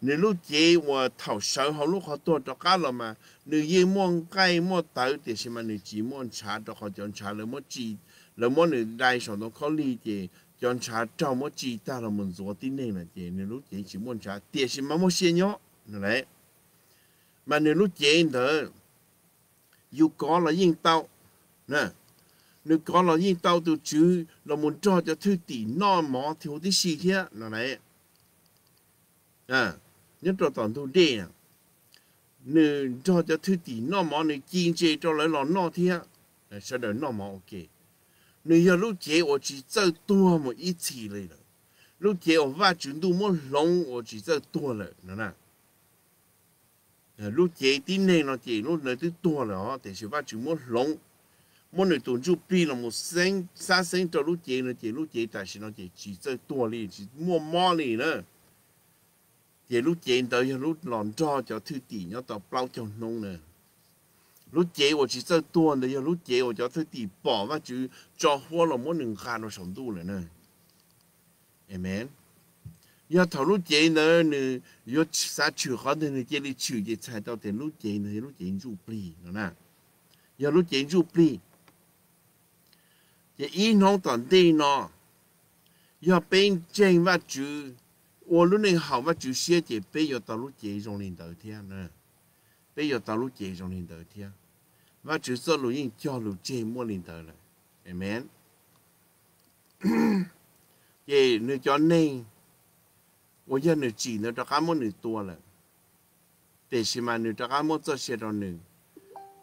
nếu lúc chị mà thảo sợ họ lúc họ tua cho cá là mà nếu như muốn cái muốn tới thì xem mà nếu chỉ muốn trả cho họ chọn trả là muốn chỉ là muốn nếu đại sản đó khó lý thì chọn trả cho muốn chỉ ta là mình rửa tin này là chị nếu lúc chị chỉ muốn trả thì xem mà muốn xem nhó này, mà nếu lúc chị thở dù có là yên tao nè nếu có là yên tao tôi chứ là muốn cho cho thứ tỷ non mỏ thiếu tí gì thế là đấy à nhất là toàn thu đê à nữ cho cho thứ tỷ nó mà nè kiên chế cho lấy lòng nó thì à sẽ đợi nó mà ok nữ giờ lúc chế ở chỉ chơi tua một ít chỉ lấy rồi lúc chế ở va chuyển tu một lông ở chỉ chơi tua rồi nữa nè lúc chế tí này nó chế lúc nơi thứ tua rồi họ thì sẽ va chuyển một lông mỗi người tuần chú pi là một sinh sa sinh cho lúc chế nó chế lúc chế tại sao nó chế chỉ chơi tua đi chỉ mua mò đi nữa giờ lúc chị tới lúc lòn cho cho thư tỷ nhớ tao bao cho nông nè lúc chị của chị sơ tuôn đấy lúc chị của cho thư tỷ bỏ mà chứ cho hoa là mỗi một khăn nó sống tu này nè amen giờ thầu lúc chị nữa nè giờ sa chữ khó thì nè chị đi chữ chị sai tao tiền lúc chị nữa lúc chị du pli nó nè giờ lúc chị du pli giờ ý nó toàn đi nó giờ bên trên và chữ 我 lúc này học mà chịu xe chỉ bây giờ tao lúc chỉ trong nền đầu tiên nè bây giờ tao lúc chỉ trong nền đầu tiên và chịu sơ lúc nhìn cho lúc chỉ mua nền đầu này amen vậy nếu cho nên 我要你记呢，这干么你多了？但是嘛，你这干么这些着呢？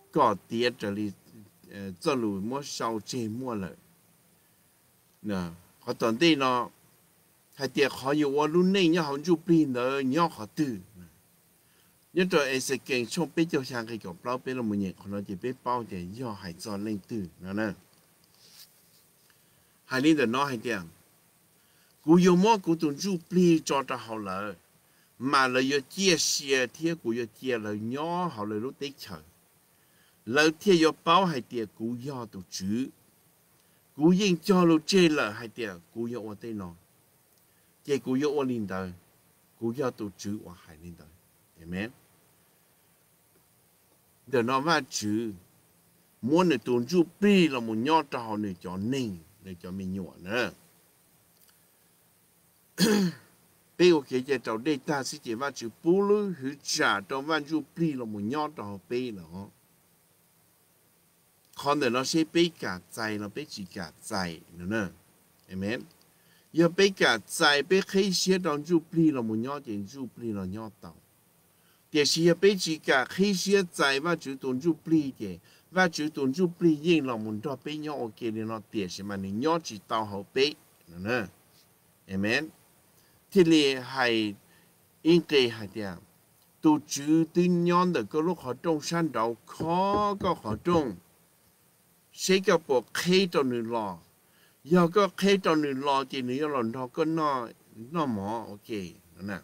搞爹这里，呃，这路么少寂寞了，那好当地呢？hay tiệc họ yêu vào lúc này nhau họ chụp pin đó nhớ họ tư nhớ rồi ai sẽ kẹn trong bếp cho sang cái kiểu bao bếp là một nhẹ còn nó chỉ bếp bao để do hải cho lên tư nó nè hải lên được nó hay tiệm cú yêu mò cú tuần chụp pin cho cho họ lỡ mà là yêu chia sẻ thiệt cú yêu chia là nhau họ là lúc tết chờ, lỡ thiệt yêu bao hải tiệc cú yêu tổ chức, cú yên cho lúc chơi lỡ hải tiệc cú yêu ở đây nọ 即係古約我年代，古約到主我係年代，amen。Để nó mà chứ muốn để tụi chú bi là một nhỏ trò để cho nên để cho mình nữa. Bây giờ cái trò đây ta chỉ mà chứ bù lư hư trả trò mà là một nhỏ trò bi là Còn để nó sẽ bi cả dạy là bi chỉ cả dạy nữa. Amen. 要被个在被黑些当就不了么鸟点就不了鸟到，但是要被几个黑些在话就当就不的，话就当就不应了么到被鸟我给你那电视嘛你鸟只到后背，呢，amen，这里还应该还点，都注定鸟的个路活动山道靠个活动，谁个不黑到你了？giờ có khi cho nên lo chỉ nữa lần đó có nó nó mỏ ok nè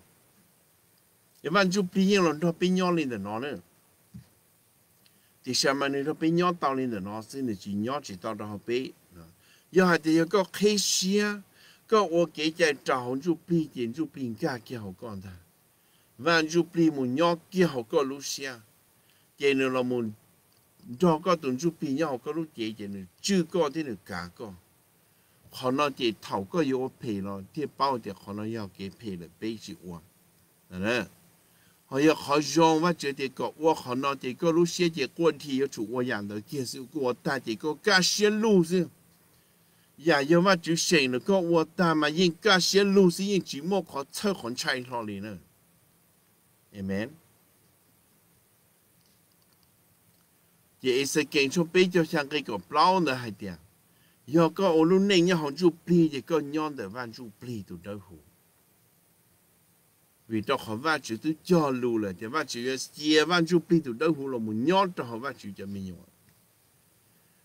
cái bạn chụp pin lần đó pin nhau lên nó nữa thì xem mà nó pin nhau tao lên nó xin là chỉ nhau chỉ tao đó bị giờ hai thì có khi xia có ô ok chạy trào chụp pin tiền chụp pin cả kia học con ta văn chụp pin một nhau kia học con lúc xia chỉ nữa là một cho có tuần chụp pin nhau có lúc chỉ chỉ nữa chưa có thế nữa cả con 可能的头个有赔了，这包的可能要给赔了百几万，对不对？我好像我觉得个，我好那的，假如小姐过题要出我样的，就是我打的个驾驶员路子，伢要嘛就承了个，我打嘛应驾驶路是应起码考车况差一点呢 a m e n 也是跟从比较像个个老的海点。giờ có ô lúc này nhá họ chụp pli thì có nhon để van chụp pli tụ đâu hủ vì đó họ van chữ tôi cho lù là thì van chữ chia van chụp pli tụ đâu hủ là một nhon cho họ van chữ cho mình nhọn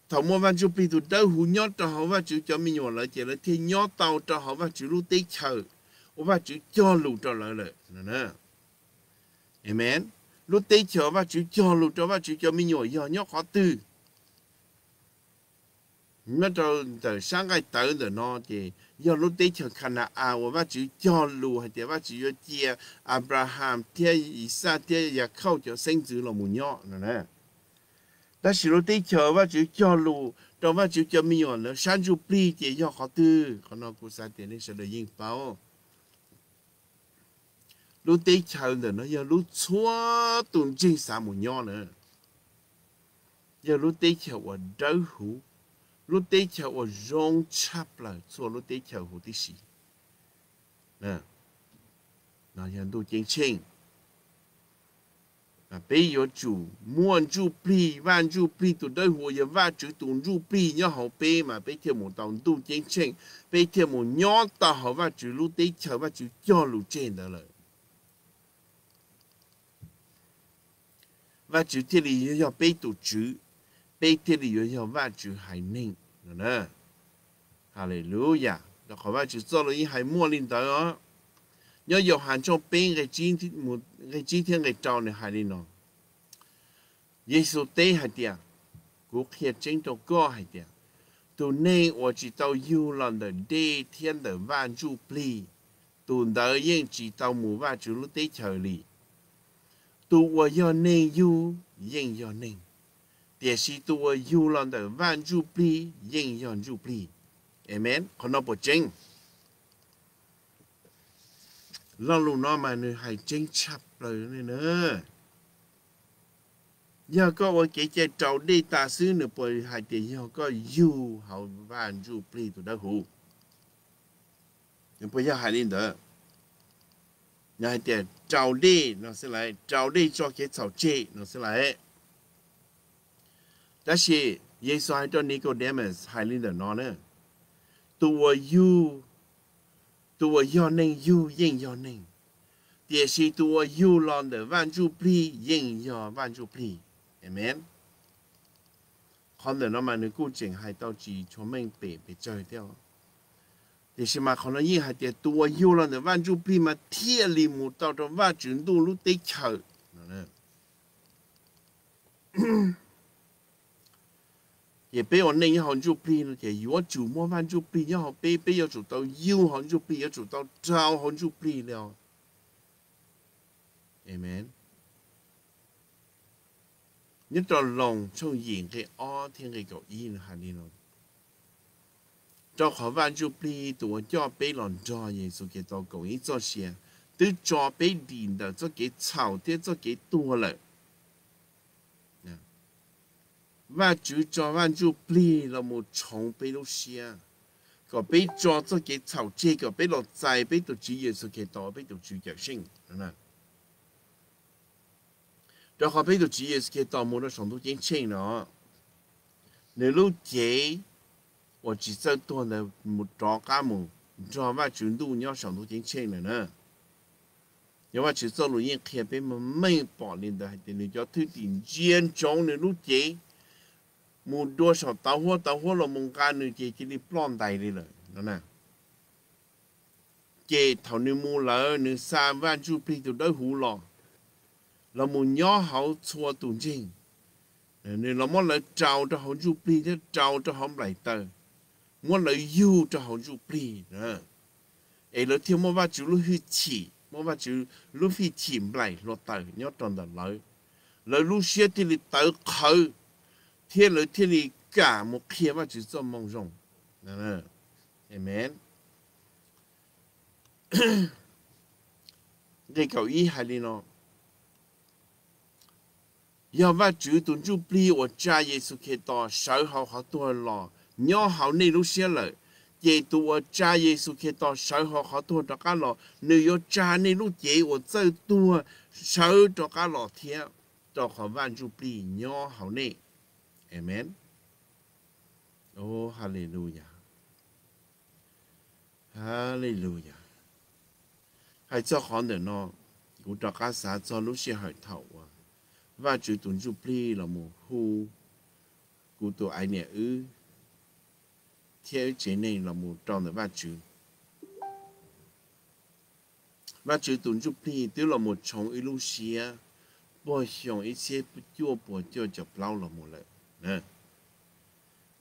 thầu mua van chụp pli tụ đâu hủ nhon cho họ van chữ cho mình nhọn là chỉ là thiên nhon tàu cho họ van chữ lúc tết chờ ô van chữ cho lù cho lợi lợi nè amen lúc tết chờ van chữ cho lù cho van chữ cho mình nhọn giờ nhóc khó tư nó cho từ sáng cái tới rồi nó thì giờ lúc đấy thường khăn là à và chỉ cho lù hay thì bác chỉ cho chia Abraham thế Isa thế và khâu cho sinh chữ là một nhọ nữa nè ta chỉ lúc đấy chờ bác chỉ cho lù trong bác chỉ cho mi nhọn nữa sáng chụp đi thì do khó tư còn nó cũng sai tiền nên sẽ được yên bao lúc đấy chờ rồi nó do lúc xóa tuần trinh xa một nhỏ nữa giờ lúc đấy chờ ở đâu hữu lúc tế chờ ở rong chắp là cho lúc tế chờ hồ tí xì nè là hiện đồ chiến trình à bây giờ chủ muôn chủ bì vạn chủ bì tụ đây hồ giờ vạn chủ tụ chủ bì nhớ hậu bê mà bây theo một tàu tu chiến trình bây theo một nhóm tàu họ vạn chủ lúc tế chờ vạn chủ cho lúc trên đó rồi và chữ thiên lý do bê tụ chữ 被得里有要万主海宁，呢，哈利路亚，那好万主做了一海莫领导哦，要有喊中被个今天母个今天个招呢海里呢，耶稣对海的，古铁真到高海的，都内我知道有人的对天的万主不。tu đỡ yên chỉ tàu mù và chú lúc tế chờ lì tu wa yo ne yu yên yo ninh แต่สิตัวอยู่ลอนเดวันจูปลียิ่งย้อนจูปลีเอเมนคนนอปจริงลอนลูกน้อมาเนื้อหายจริงชับเลยเนื้อยาก็ว่าเกเจเจ้าได้ตาซื้อเนื้อปอยหายแต่ยาก็อยู่เฮาบ้านจูปลีตัวดักหูยังปอยหายนี่เด้อยายแต่เจ้าได้เนาะสิไหลเจ้าได้จอเกเจ้าเจเนาะสิไหล That she Yesu hai cho Nicodemus hai linh the non nữa. Tua you tua yo ning you yin yo ning. Tia si tua you lon the van chu pli yin yo van chu pli. Amen. Con the nó mà nữ cụ chỉnh hai tao chỉ cho mình bể bể chơi theo. Tia si mà con nó yin hai tia tua you lon the van chu pli mà tia li mu tao trong va chuyển tu lúc tế chờ. Nó nè. 也俾我拎一行肉片，其實如果做麼番肉片，一行俾俾要做到腰行肉片，要做到腰行肉片了。Amen。一到龍從炎嘅阿天嘅個煙下呢咯，做好番肉片，做咗俾人做耶穌嘅做工，一做些，都做俾連的，做幾臭啲，做幾多了。và chú cho văn chú bì là một chồng bê lô xia có bê cho cho cái chảo chê có bê lọt chạy, bê tổ chú yếu sơ kê đó bê tổ chú yếu sinh nè đó có bê tổ chú yếu sơ kê đó mô nó sống tổ chính chênh nó nếu lúc chế 我只在多呢，木找干么？找嘛军队你要上头进去了呢。要么去走路，人看别么没把领的，还得你叫头顶尖长的路径。มูดัวชอบเต้าหัวเต้าหัวเรามงการนึงเจจิลิปล้อมไตเลยเลยนั่นน่ะเจเท่านึงมูเหลอนึงสามวันจูปีตัวด้วยหูหลอเรามูย่อเขาชัวตุนจริงเนี่ยเรามดเลยเจ้าจะเขาจูปีจะเจ้าจะเขาไหลเตอร์มดเลยยูจะเขาจูปีนะเออเราเที่ยวมว่าจูลูฮิชีมว่าจูลูฮิชีไหลรถเตอร์ย่อตอนเดลเลยแล้วลูเชียที่ลิเตอร์เขา天了天里干么偏嘛去做梦中，嗯，amen。你搞一下哩喏，要把主动就比我家耶稣基督手好好多了，鸟好你都些了。耶稣我家耶稣基督手好好多大家了，你要家你都接我走多手大家了天，就好万就比鸟好你。Amen. Oh, hallelujah. Hallelujah. Hãy cho con để nó cũng cho các xã cho lúc sẽ hỏi thấu à. Và chú tuần chú pli là một khu cụ tổ ai nè ư. Theo chế này là một trong để và chú. Và chú tuần chú pli tức là một trong ưu lúc xìa. Bỏ xong ít xế bỏ chua bỏ chua chọc lao là một lợi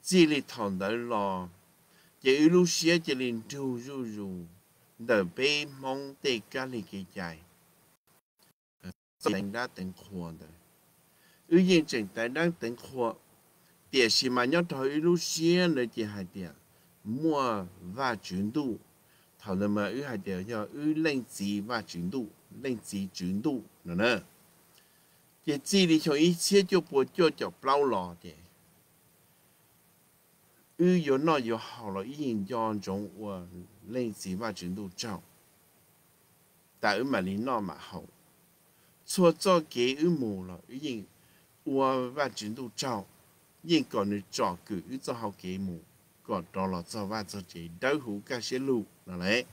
chỉ là thằng đó lo chỉ lúc xưa chỉ là rù rù rù đợi bé mong tê cả lì cái chạy thành ra thành khoa đó ư yên chẳng tại đang thành khoa tiền xì mà nhớ thời lúc xưa là chỉ hai tiền mua và chuyển đủ thằng luận mà ư hai tiền cho ư lên gì và chuyển đủ lên gì chuyển đủ nữa nè 这智力上一切就不就就不了的。又有那有好了，印象中我类似嘛程度照，但又没你那么好，错做给又没了，因我嘛程度照，因个你照顾又做好给母，个到了做嘛做这豆腐干些路，哪来？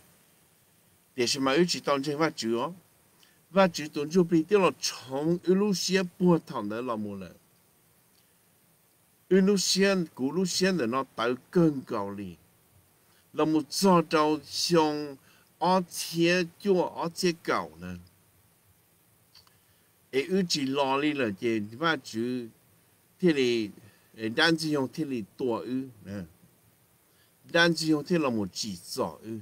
但是嘛，又去当真嘛做哦。và chỉ tốn chú bị tiêu là chống Russia bùa thẳng đấy là một lần. Russia, cú Russia để nó tạo cơn cầu lì. Là một do trâu xong ở chế chua ở chế cầu nè. Ê ư chỉ lo lì là chế và chứ thế thì đang chỉ dùng thế thì tùa ư nè. Đang chỉ dùng thế là một chỉ rõ ư.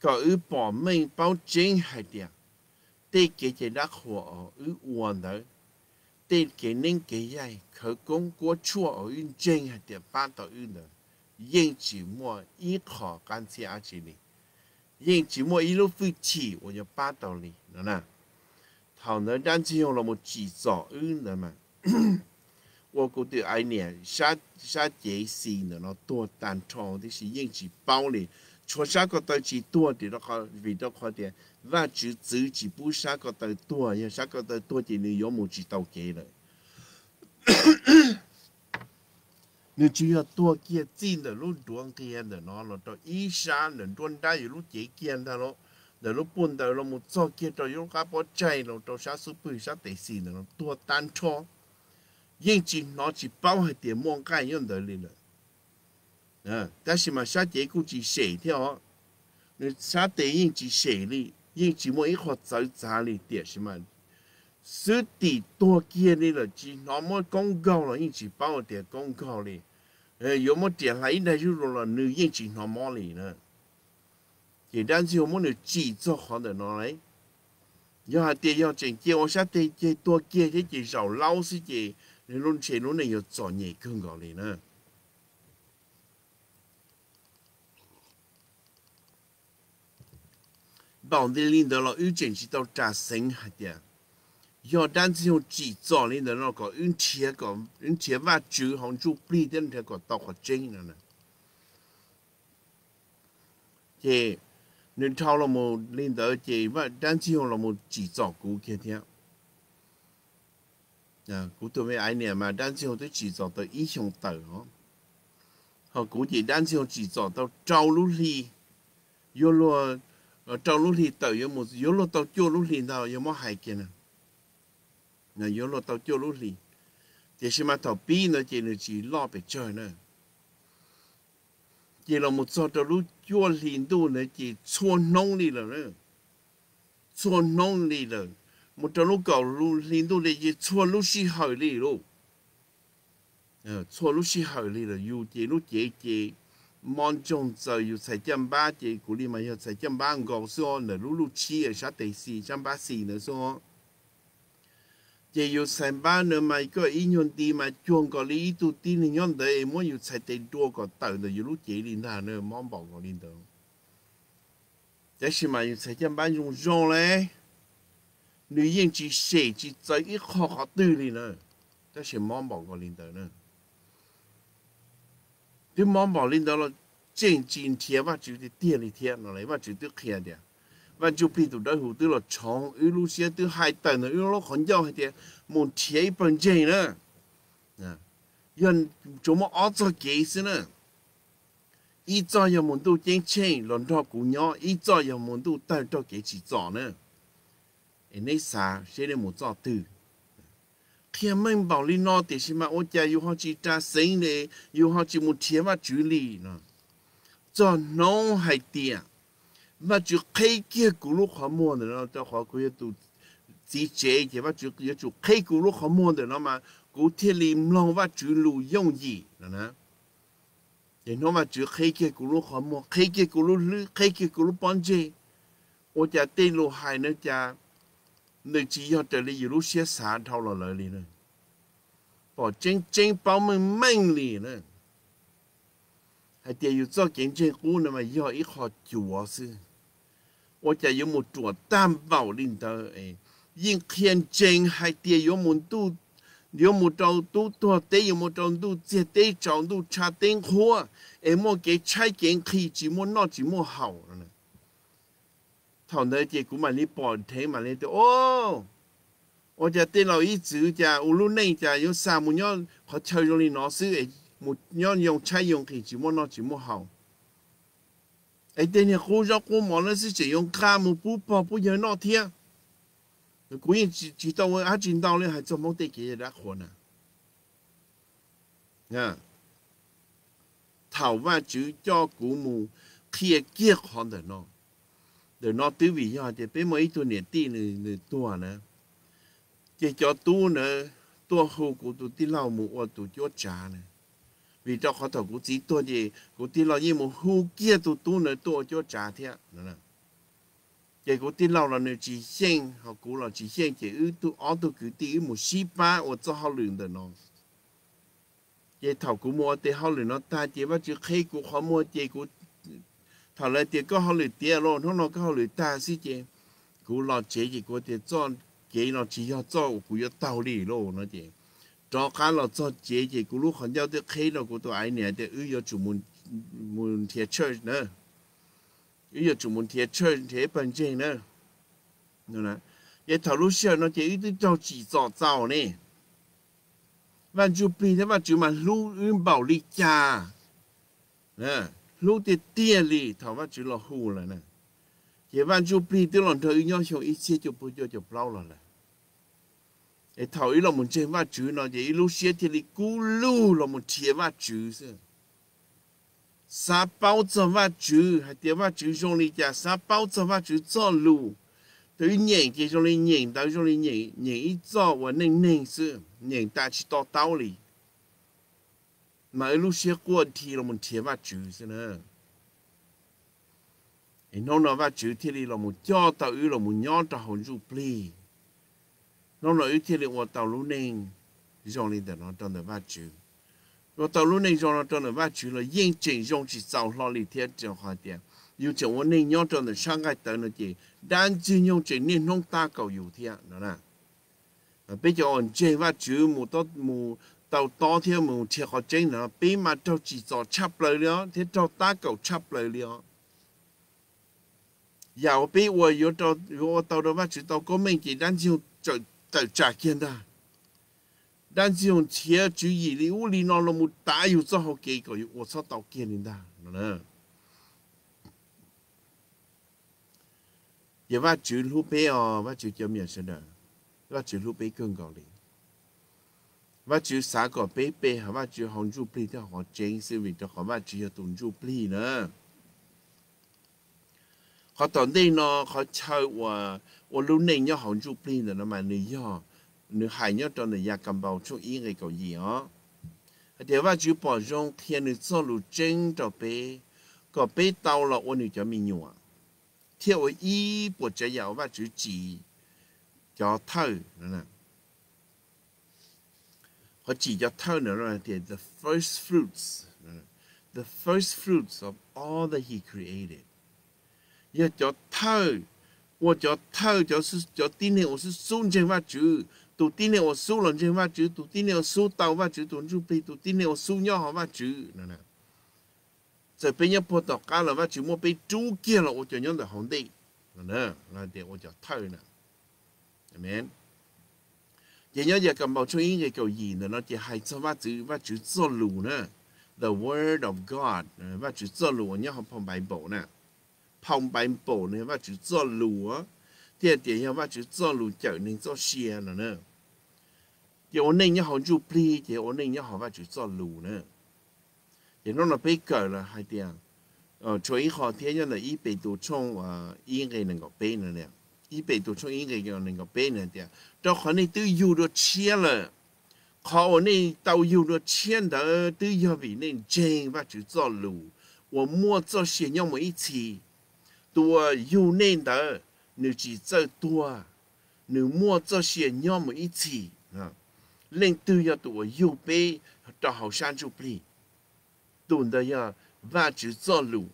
Cậu ư bỏ mình bao chính hay đẹp tên kì chỉ đã khổ ở ư uồn đó tên kì nên kì dạy khởi công của chua ở ư trên hạt tiền ban tỏ ư nữa yên chỉ mua ít khó can xe á chỉ này yên chỉ mua ít lô phư chỉ của nhà ban tỏ này nữa nè thảo nữa đang một chỉ rõ ư nữa mà ai nè thì yên chỉ bao 我估计哎年下下节气呢，那多单窗的是应是包的。cho xa có tới chỉ tua thì nó có vì đó có tiền và chỉ chữ chỉ bu xa có tới tua nhưng xa có tới tua thì nếu một chỉ tàu kế rồi nếu chỉ là tua kia tin là lúc đuông kia là nó là cho ý xa là đuông đá là lúc chỉ kia là nó là lúc buồn đời là một số kia cho lúc cá bỏ chạy là cho xa sư bùi xa tệ xì là nó tua tan cho nhưng chỉ nó chỉ bao hết tiền mong cái nhân đời liền rồi 啊，但是嘛，写这句是写条，你写电影是写哩，因只么一学走咋哩点是嘛？实地多见哩了，只那么广告了，因只包点广告哩，呃，有么点来那就了，你因只那么哩呢？简单是我们的制作好的拿来，要还得要整件，我写得这多见这只少老师这，你论钱论的要专业更高哩呢。đi lên lên lên đó đó đó thì thì thì đâu sinh hàng bị nè, nên một một 当地领导了有进去到扎深下的，要但是用几早领导那个用铁个用铁把酒行就不一定那个到个真了呢。这你操了么领导这把但是用了么几早股天天。à, cụ tôi mới ai nè mà đan siêu tôi chỉ dọn tới ý xong tờ nó họ cụ chỉ đan siêu chỉ dọn tới trâu lũ li vô luôn nó ờ, trâu lúc thì tàu yếu một yếu lúc tàu chua lúc thì nào yếu mất hai kia nè nó yếu lúc tàu chua lúc thì chỉ xem mà tàu bi nó chỉ nó chỉ lo về chơi nữa chỉ là một số tàu lúc chua thì tu nó chỉ chua nông đi rồi nữa chua nông đi rồi một tàu lúc cầu lúc thì tu nó chỉ chua lúc xí hời đi rồi ờ, chua lúc xí hời đi rồi dù chỉ lúc chỉ chỉ mong giờ yêu sai chăm ba chỉ cú đi mà yêu sai chăm ba ngọc số nè lú lú chi ở sát tây xì chăm ba xì nè số chỉ yêu sai ba nè mà có ý nhân đi mà chuông có lý tu tì nè nhân đấy em muốn yêu sai tây đua có tờ nè yêu lú chế đi nà nè mong bảo có đi đâu thế thì mà yêu sai chăm ba dùng nữ yên chỉ sẻ chỉ chơi ít khó khó tư đi nè thế thì mong bảo có đi đâu nè 对毛毛领导了真今天嘛就得店里天了嘞嘛就得看的，嘛就比如在湖对了长一路线对海等了，因为很要的，没天本钱了，啊，人怎么二十几岁呢？一早有门都挣钱，轮到姑娘；一早有门都带到给去找呢。哎，那啥，谁的没找对？天门堡里那点什么，我家有好几扎生的，有好几亩田嘛处理呢。做农还点，嘛就开个古路好么的，那到华国也都自己的嘛就也就开古路好么的，那么古铁里浪嘛就路容易，那呢？然后嘛就开个古路好么，开个古路路，开个古路帮助，我家对路还那家。nơi chỉ cho trở lại lúc xe xa thao lò lợi lì nè bỏ chân chân bao mình mạnh lì nè hay tiền yêu cho chân chân cũ nè mà do ít khó chùa sư ở chả yêu một chùa tam bảo linh tờ ấy nhưng khiên chân hay tiền yêu một tu yêu một trâu tu tu tế yêu một trâu tu chế tế trâu tu cha tên khua em một cái trái kiến khí chỉ muốn nọ chỉ muốn hậu thằng đấy chỉ cũng mà đi bỏ thế mà lên tôi ô ô giờ tên là ý chữ giờ u lúc này giờ yêu sao muốn nhau họ chơi rồi nó sư ấy một nhau dùng chơi dùng thì chỉ muốn nó chỉ muốn hậu ấy tên nhà cô giáo cô mỏ nó sẽ chỉ dùng ca một bút bỏ bút nhớ nó thiệt cố ý chỉ chỉ tao á chỉ tao lên hay cho mong tê kia đã khổ nè nha thảo và chữ cho cụ mu kia kia khó được nó từ nó tứ vị nhau chỉ bé mấy tu niệm ti nửa nửa tua nữa chỉ cho tu nữa tua hồ của tu ti lao mù ở tu chốt trà nữa vì cho khó thầu của chỉ tua gì của ti lao như một hồ kia tu tu nữa tua chốt trà thế nữa nè chỉ của ti lao là nửa chỉ sen họ của là chỉ sen chỉ ư tu ở tu cứ ti một xí ba ở cho họ luyện được nó chỉ thầu của mua thì họ luyện nó ta chỉ bắt chữ khi của họ mua chỉ của thảo lại tiền có học lười tiền rồi nó nó có học lười ta xí chứ cú lo chế gì có tiền cho cái nó chỉ cho cho cú cho tàu đi rồi nó chứ cho cá lo cho chế gì cú lúc còn giao tới khi nó cú tôi ai nè để ưu cho chủ môn môn thiệt chơi nữa ưu cho chủ môn thiệt chơi thế bằng chơi nữa nữa nè thảo lúc xưa nó chỉ ưu cho chỉ cho giàu nè và chú pin thế mà chú mà lưu bảo lý cha nè lúc thì tia lì thảo văn chú lo hù là nè chỉ văn chú bì tiêu lòng thơ nhau xong ít xế chú bôi cho chú bao là nè để thảo ý lòng một chế văn chú, nó chỉ lúc xe thì lì cú lưu lòng một chế văn chữ xưa sa bao giờ văn chú, hay tiêu văn chú trong lì chả sa bao giờ văn chú cho lù, từ nhện chỉ trong lì nhện tới trong lì nhện nhện ít cho và nền nền xưa nhện ta chỉ to tao lì mà ở lúc xưa qua thì là một thiệt và chữ nữa thì nó nói và chữ thì là một cho tao ư là một nhỏ tao hồn du pli nó nói ư thì là một tao lúc nên dòng lên để nó trong đời và chữ rồi tao lúc nên dòng nó trong đời và chữ là yên chỉnh dòng chỉ giàu lo lì thiết trong hoàn tiền yêu chồng ôn nên nhau trong đời cái tới nó chỉ đang chỉ nhau nên nông ta cầu yêu thiết đó nè bây giờ ổn chế và chữ một tốt một tàu to theo mình thì họ chơi nữa bé mà tàu chỉ cho chắp lời đó thì tàu ta cầu chắp lời đó giàu bé vừa vô tàu vô tàu đó mà chỉ tàu có mình chỉ đang dùng tàu tàu trả kiên đó đang dùng chia chú ý đi u li nó là một tá yêu cho họ kì có yêu sao tàu kiên đến đó nữa giờ và chữ lúc bé à và chữ chấm nhà sẽ đỡ và chữ lúc bé cường gọi đi và chú xã có bé bé và chú hồng chú pli thì họ chén sự việc cho họ và chữ hiệu tùng chú pli nữa họ tổn đây nó họ chơi và và lúc này nhớ hồng chú pli nữa nó mà nữ nhớ nữ hài nhớ cho nữ gia cầm bầu chú ý người cầu gì hả? thì và chữ bỏ rong thiên nữ cho lũ chén cho bé có bé tao là ôn nữ cho mình nhua theo ý bộ chế giáo và chú chỉ cho thơ nữa nè 好，只叫偷呢，那点，the first fruits，the first fruits of all that he created。一叫偷，我叫偷就是叫天呢，我是送两千块主；，土天呢，我收两千块主；，土天呢，我收一万主；，读猪皮土天呢，我收好毫主。那那，再平些葡到家了，我全部平猪肝了，我就用的皇的，那那，那点我叫偷呢。a m e giờ nhớ giờ cầm bảo chú ý giờ kiểu gì nữa nó chỉ hay cho vắt chữ vắt chữ cho lù nữa the word of God và chữ cho lù nhớ học phòng bài bộ nè phòng bài bộ nữa và chữ cho lù á thì thì nhớ và chữ cho lù chở nên cho xe nữa nè thì ổn định nhớ học chú pli thì ổn định nhớ học và chữ cho lù nữa thì nó là bây giờ là hai tiền ờ chú ý họ thế nhớ là ý bị tù chung và ý cái này có bây nè 一百多种应该叫那个白人的，这可能都有了钱了，靠那都有了钱的都要为那真吧去走路，我莫这些要么一起，多有那的你只走多，你莫这些要么一起啊，人都要多有白，这好像就不，懂得要万只走路，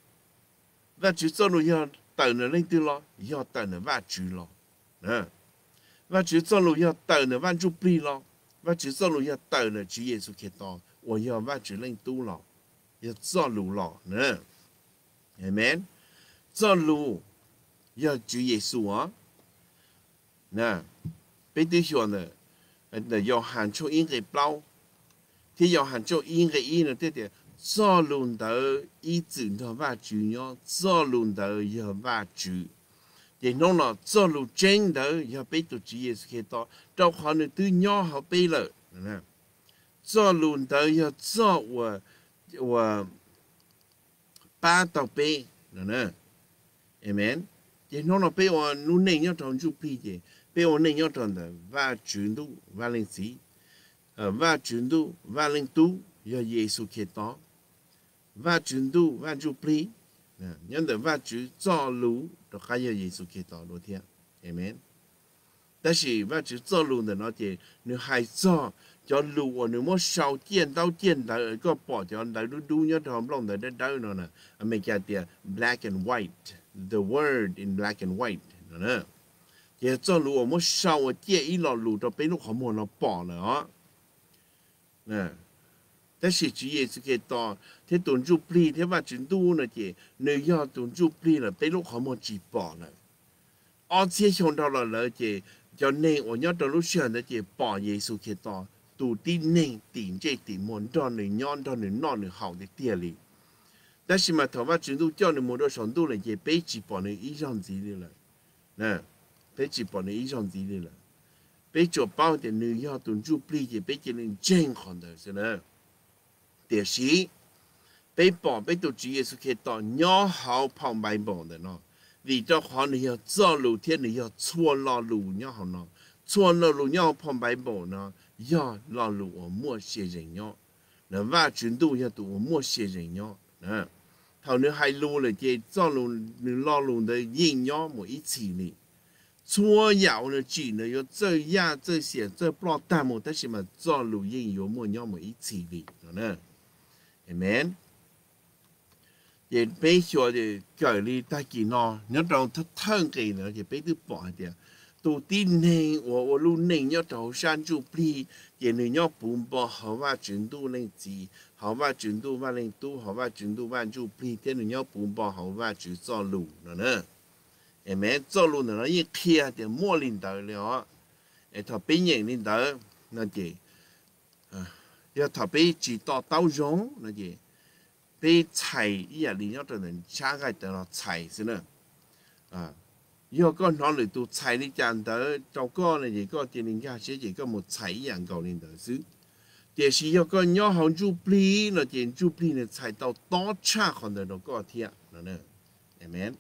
万只走路要。tàu nữa lên tiêu lo do tàu nữa va chú lo nè và chú cho lù do tàu nữa va chú pi lo và chú cho lù do tàu nữa chữ giêsu kia to và do va chú lên tu lo do cho lù lo nè amen cho lù do chữ giêsu á nè bây giờ hiểu nè nè, do hàng cho yên cái bao thì do hàng cho yên cái yên nè, thế thì 做轮到以前头把主要做轮到以后把主。thì nó là do lù trên đó giờ bây tổ chức Giêsu Kitô trong họ này từ nhỏ họ bây lợ nè do lù đó giờ do và và ba tàu bây nè amen thì nó là bây giờ nu này nhau trong chụp phi thì bây giờ này đó và chuyển và lên sĩ và chuyển và lên tu giờ và chuyển tu và chú pli nhân tử và chú cho lũ đó khai yêu Giêsu Kitô lô thiên amen 但是我只做路的那天，你还做叫路我你莫少见到见到一个宝叫来路路要他们弄的那到那呢，啊没讲的 black and white the word in black and white mà tiền ít bên nó bỏ nữa, 那呢，也做路我莫少我见一老路都被路好莫那宝了啊，嗯。但是主耶稣基督，他动作不利，他话真多呢姐，你要动作不利了，被路好么几 bỏ 了，而且想到了了姐，叫你我要到路上了姐，把耶稣基督，到底你点这点门到你娘到你娘你好的店里，但是嘛，他话真多叫你摸到上多了姐，被几 bỏ 你衣裳子里了，那被几 bỏ 你衣裳子里了，被做包的你要动作不利的，被给人健康的是呢。địa sĩ bị bỏ bị tổ chức giê xu khi đó nhỏ hậu phòng bài bỏ đấy nó vì cho họ này họ cho lù thiên này họ chua lo lù nhỏ họ nó chua lo lù nhỏ phòng bài bỏ nó nhỏ lo lù ở mua xe rèn nhỏ nó và chuyển đủ nhỏ tụ mua xe rèn nhỏ nè thầu nữa hai lù là chỉ cho lù lo lù đấy nhìn nhỏ một ít chỉ này chúa giàu là chỉ là có chơi ya chơi xỉa chơi plot ta một tất nhiên mà cho lù yên yếu mua nhau một ít chỉ vị nữa Amen. Vậy bây giờ thì trời đi ta kỳ nó, nhớ trong thất thân kỳ nữa thì bây tư bỏ đi, tu tin nên của của lu nên nhớ trong san chú bì, thì nên nhớ bùn bỏ họ và chuyển tu nên gì họ và chuyển tu và nên tu họ và chuyển tu và chú bì, thì nên nhớ bùn bỏ họ và chuyển cho lu nữa nữa. Amen. Cho lu nữa nó như kia thì mua linh đạo nữa. Ê thọ bên nhận linh đạo nó chỉ à, 要他被几多刀用那些，被菜也里要的人下个得了菜是呢，啊，要个哪里都菜你讲得，到个呢也个点人家些也个没菜一样搞领导是，但是要个鸟好就不理那点就不理呢菜到多差看得到个天了呢，amen，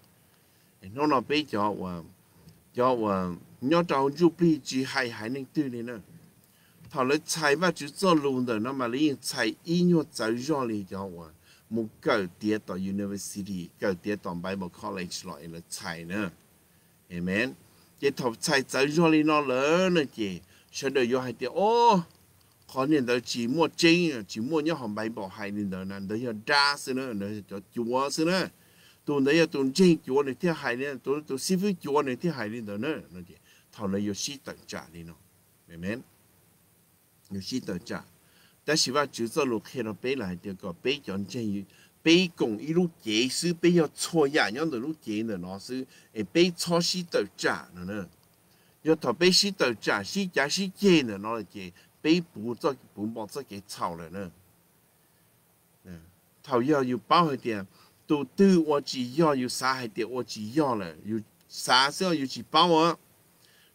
那那被叫我叫我鸟到就不理只还还能对的呢。头你砌乜住做路度啦嘛？你用砌醫藥走咗嚟咗喎，冇夠啲到 university，夠啲到 Bible college 落嚟砌呢，amen。一頭砌走咗你攞兩呢嘅，想到要係啲哦，可能到寂寞精，寂寞一行 Bible 係你兩難到要打先啦，你就做先啦。tụi đấy tụi trên chúa này thế hay nên tụi tụi sư phụ chúa này thế hay nên đó nữa nó gì thằng này yêu sĩ tận trả đi nó amen nhiều khi tờ trả ta chỉ vào chữ do lục khi nó bé lại thì có bé chọn chơi bé cùng ít lúc chế sư bé 要错呀 nhau rồi lúc chế nữa nó sư bé cho sĩ tờ trả nữa nữa 要他 bé sĩ tờ trả sĩ trả sĩ chế nữa nó là chế bé bù cho bù bỏ cho cái chảo rồi nữa thầu giờ yêu bao hơi tiền đầu tư tôi chỉ yêu yêu xa hơi tiền tôi chỉ yêu là yêu xa sẽ yêu chỉ bao á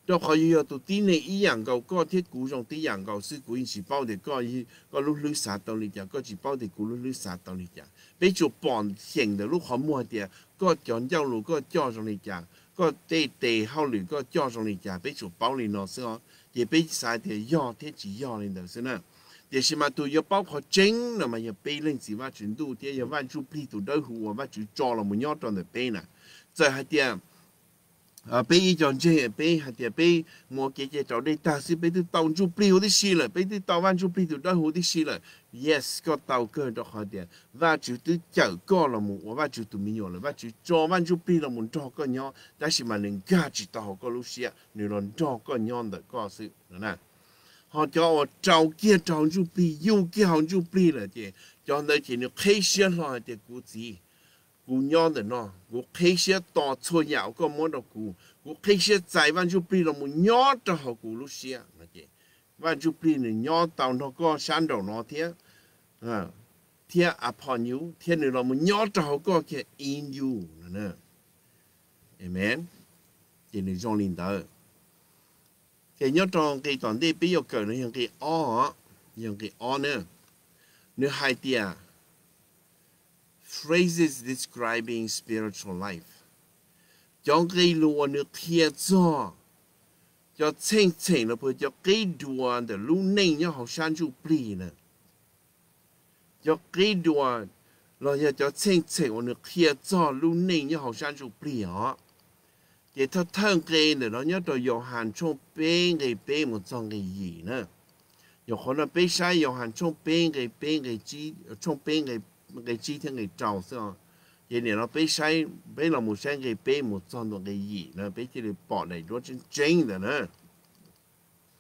就可以要到啲你一樣個個鐵古用啲樣個是古因是包的個一個碌碌殺到你嘅，個是包的古碌碌殺到你嘅，俾做綁繩的碌好冇啲，個將走路個叫上你嘅，個地地後嚟個叫上你嘅，俾做包你咯先哦，也俾晒條腰鐵子腰你頭先啦。也是嘛，都要包括精，那么要背人是話全都啲，要萬注背都得好，萬注做了冇要當的背呢，再係啲。啊，被种这被还得被我姐姐找的，但是被都当住不好的事了，被都当完就不都当好的事了。Yes，个到个都好点，那就都教过了么？我那就都没有了，那就做完就不了么？做个样，但是嘛能家知道个路线，你能做个样的告诉人呐。họ cho họ trâu kia trâu chú bì yêu kia họ chú bì là chị cho nên chị nó khi xuyên họ thì cố gì กูย้อนแต่นอกูเคยเสียต่อช่วยยาวก็มดกูกูเคยเสียใจวันจุปีเรามึงย้อนจะหากูรู้เสียนะเจวันจุปีเนี่ยย้อนเต่าเราก็ชันดอกนอเทียอ่าเทียอพอนิวเทียเนี่ยเรามึงย้อนจะหาก็แค่อินยูนะเนอะเอเมนเจนนี่จงลินเตอร์แกย้อนตรงแกตอนที่ปีโยเกิดเนี่ยยังแกอ้อยังแกอ้อเนอะเนื้อไฮเตีย phrases describing spiritual life. Cho gây luôn nước kia cho. Cho chênh chênh nó bởi cho gây đùa để lưu nênh nhá học sáng chú bì nè. Cho gây đùa là nhá cho chênh chênh ở nước kia cho lưu nênh nhá học sáng chú bì hả. Để thật thân gây nè nó nhá đồ dò hàn chôn bê ngay bê một dòng ngay gì nè. Yo khona bê sai yo hàn chôn bê gây bê gây chi chôn bê gây cái chi thiên cái trầu sao vậy nên nó bị sai bị là một sáng cái bị một trong đó cái gì nó bị chỉ là bỏ này đó chân chính là nữa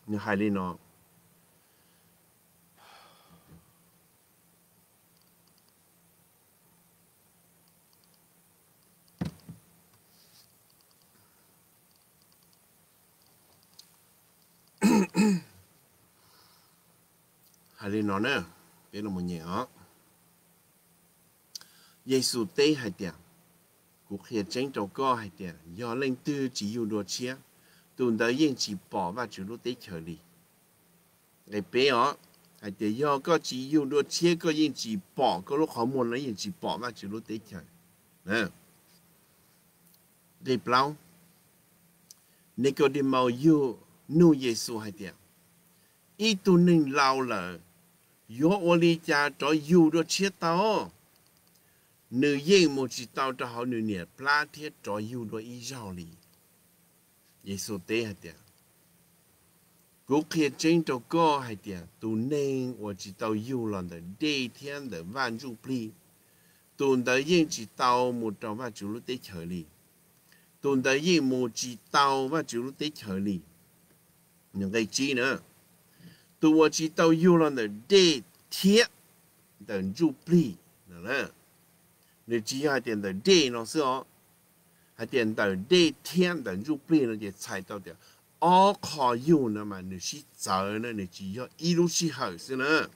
nhưng hai lên nó hai lên nó nữa cái là một nhẹ 耶稣对还点，古些真到高还点，要人都只有多钱，都到应只宝嘛就落地球里。你别哦，还得要个只有多钱个应只宝，个落好么人应只宝嘛就落地球，嗯，你不老，你个的毛有努耶稣还点，一度能老了，要我的家找有多钱到哦。nữ yên một chỉ tao cho họ nữ nhiệt pla thiết cho yêu đôi ý giáo lý, giê xu tế hả tiệt cố kia trên cho cô hả tiệt tu nên một chỉ tao yêu lần đời đê thiên đời vạn du pli tuần đời yên chỉ tao một trong vạn chủ lúc tế khởi lý, tuần đời yên một chỉ tao vạn chủ lúc tế khởi lý, những cái chi nữa tu một chỉ tao yêu lần đời đê thiết đời du pli nữa 你只还点等地呢是哦，还点等地天等入变了就猜到的，我靠有呢嘛，你是早呢，你只要一路是好是呢，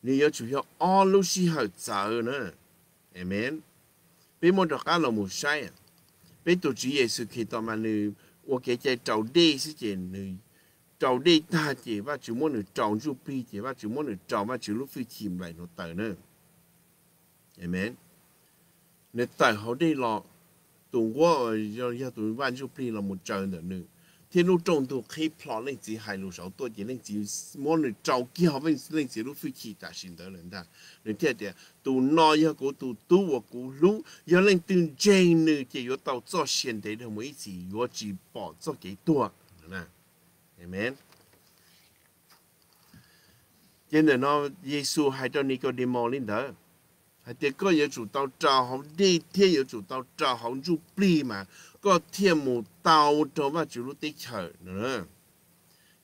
你要只要二路是好早呢，amen。被摩托卡罗姆晒啊，被主耶稣基督嘛你，我给在找地是件你。trâu đi ta chỉ và chỉ muốn được trâu giúp đi chỉ và chỉ muốn được trâu và chỉ lúc phi chìm lại nó tới nữa Amen. Nè tại họ đi lọ, tụi qua ở giờ tù bạn chụp đi là một trận nữa nữa. Thiên lúc trong tù khi plot lên chỉ hai lúc sáu tôi chỉ lên chỉ mỗi lần trâu kia họ vẫn lên chỉ lúc phi chỉ tại sinh tới lần ta. Nên thế thì tụi nó giờ của tụi tu và của lũ giờ lên từng trang nữa chỉ có tàu cho hiện đấy được mấy chỉ có chỉ bỏ cho cái tua. Nè. Amen. Cho nên nó Giêsu hay cho Nicodemus lên đó. 第个也主到照好，第天也主到照好，就比嘛，个天母到到嘛就路得巧呢。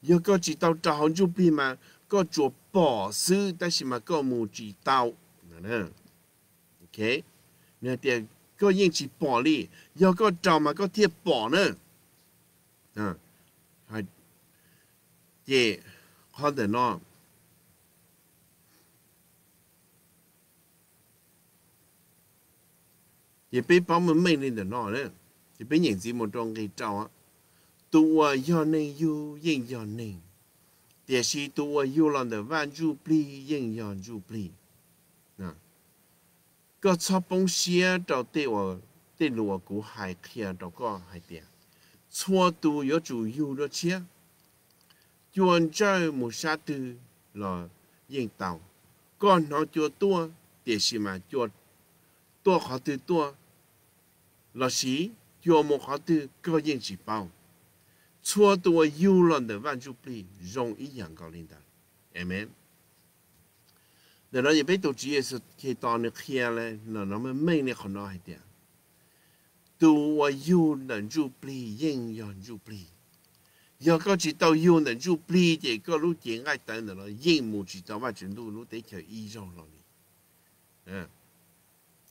有个只到照好就比嘛，个做保守，但是嘛个母只到呢。OK，那第个应只保利，有个照嘛个贴保呢。嗯，还第好的呢。也被保姆命令的那人，也被人寂寞中给找啊。ตัวยอนนึ่งยูยิ่งยอนนึ่งเดี๋ยวชีตัวยูหลังเดวันจูปลียิ่งยอนจูปลีนะก็ชอบปงเสียเราเตวเตลัวกูหายเคลียเราก็หายเตียชัวตัวยอจูยูรเชียยวนเจ้ามูชาตือหล่อยิ่งเต่าก็นอนจัวตัวเดี๋ยวชีมาจัวตัวขอตือตัว老师，叫我们学的各人吃饱，做多有能的万就不离，容易养高领导。阿门。那我们每到职业是候，看到你去了，那我们每到那一点，做到有能力万足不离，容易养高领导。嗯。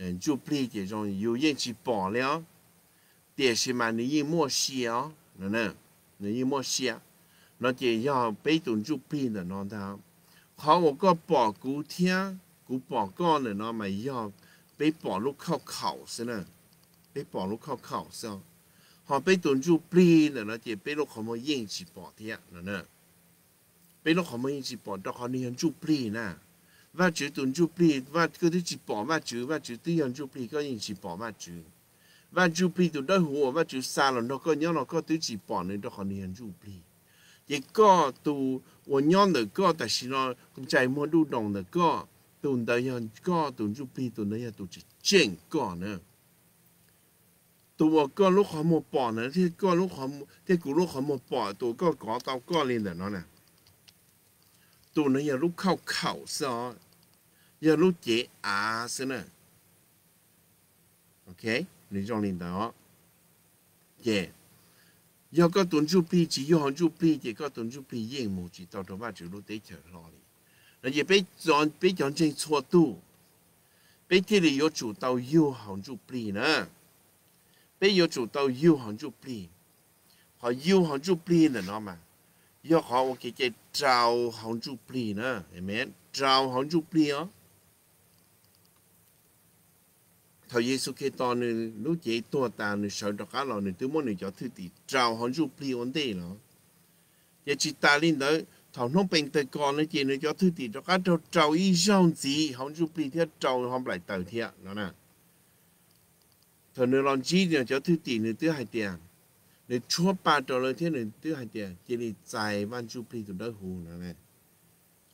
嗯，就不这种有人去帮了，但是嘛，你也莫想，奶奶，你也莫想，那这样被动就变的那他，好我个帮古天，古帮干的那么要被帮路靠考是呢，被帮路靠考是，好被动就变的那这被路好么硬去帮天，奶奶，被路好么硬去帮，到好你很就变呢。và chữ tuần chú bì và cứ thế chỉ bỏ và chữ và chữ tư nhân chú bì có những chỉ bỏ và chữ và chú bì tụi đó hùa và chữ xa là nó có nhớ nó có thứ chỉ bỏ nên đó còn nhân chú bì vậy có tụ của nhớ nữa có tại sao nó cũng chạy mua đồ đồng nữa có tụi đó nhân có tuần chú bì tụi đó tụi chỉ chênh có nữa tụi có lúc họ mua bỏ nữa thì có lúc họ thì cũng lúc họ mua bỏ tụi có có tao có lên là nó nè tụi nó giờ lúc khao khảo sao giờ lúc chế à xin nè ok nữ trong linh đó chế giờ có tuần chu pi chỉ yêu hàng chu pi chỉ có tuần chu pi yên mù chỉ tao đó ba chữ lúc đấy chờ lo đi rồi giờ bây chọn biết chọn trên chỗ tu biết thì là yêu chủ tao yêu hàng chu pi nè biết yêu chủ tao yêu hàng chu pi họ yêu hàng chu pi nè nó mà giờ họ ok cái trao hàng chu pi nè amen trao hàng chu pi á oh. thời Giêsu khi to nên lúc chỉ tua ta nên sợ được cá lò nên tôi môn nên cho thứ thì trào hòn ru pli ổn định nó giờ chỉ ta lên đó thằng nó bệnh tới con nó chỉ nên cho thứ thì cho cá trào trào y rong gì hòn ru pli thì trào hòn lại tờ thiệt nó nè thằng nó làm chi nên cho thứ thì nên thứ hai tiền nên chúa ba trào lên thế nên thứ hai tiền chỉ nên giải van ru pli tụi đó hù nó nè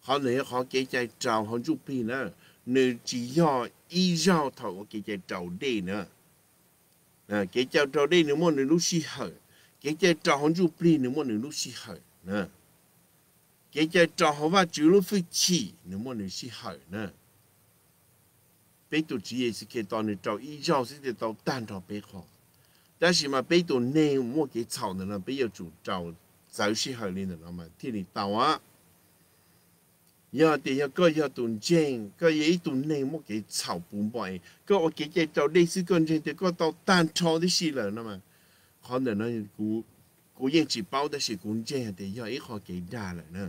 họ này họ kế chạy trào hòn ru pli nữa nếu chỉ do ý do thầu cái chạy trầu đi nữa nè à, cái chạy trầu đi nữa mà nếu lúc xí hở cái chạy trầu hôn chụp đi nữa mà nếu lúc xí hở nè cái chạy trầu họ và chú lúc phải chỉ nữa mà nếu xí hở nè bây tổ chỉ là cái tao nếu trầu ý do sẽ tao tan trầu bây à giờ thì giờ có giờ tuần trên có giờ tuần này một cái chảo bún bòi có ở cái cái tao đây sư con trên thì có tao tan cho đi xí lợn nó mà họ nữa nó cú cú yên chỉ bao đó xí cũng trên thì giờ ít họ cái đa lợn nữa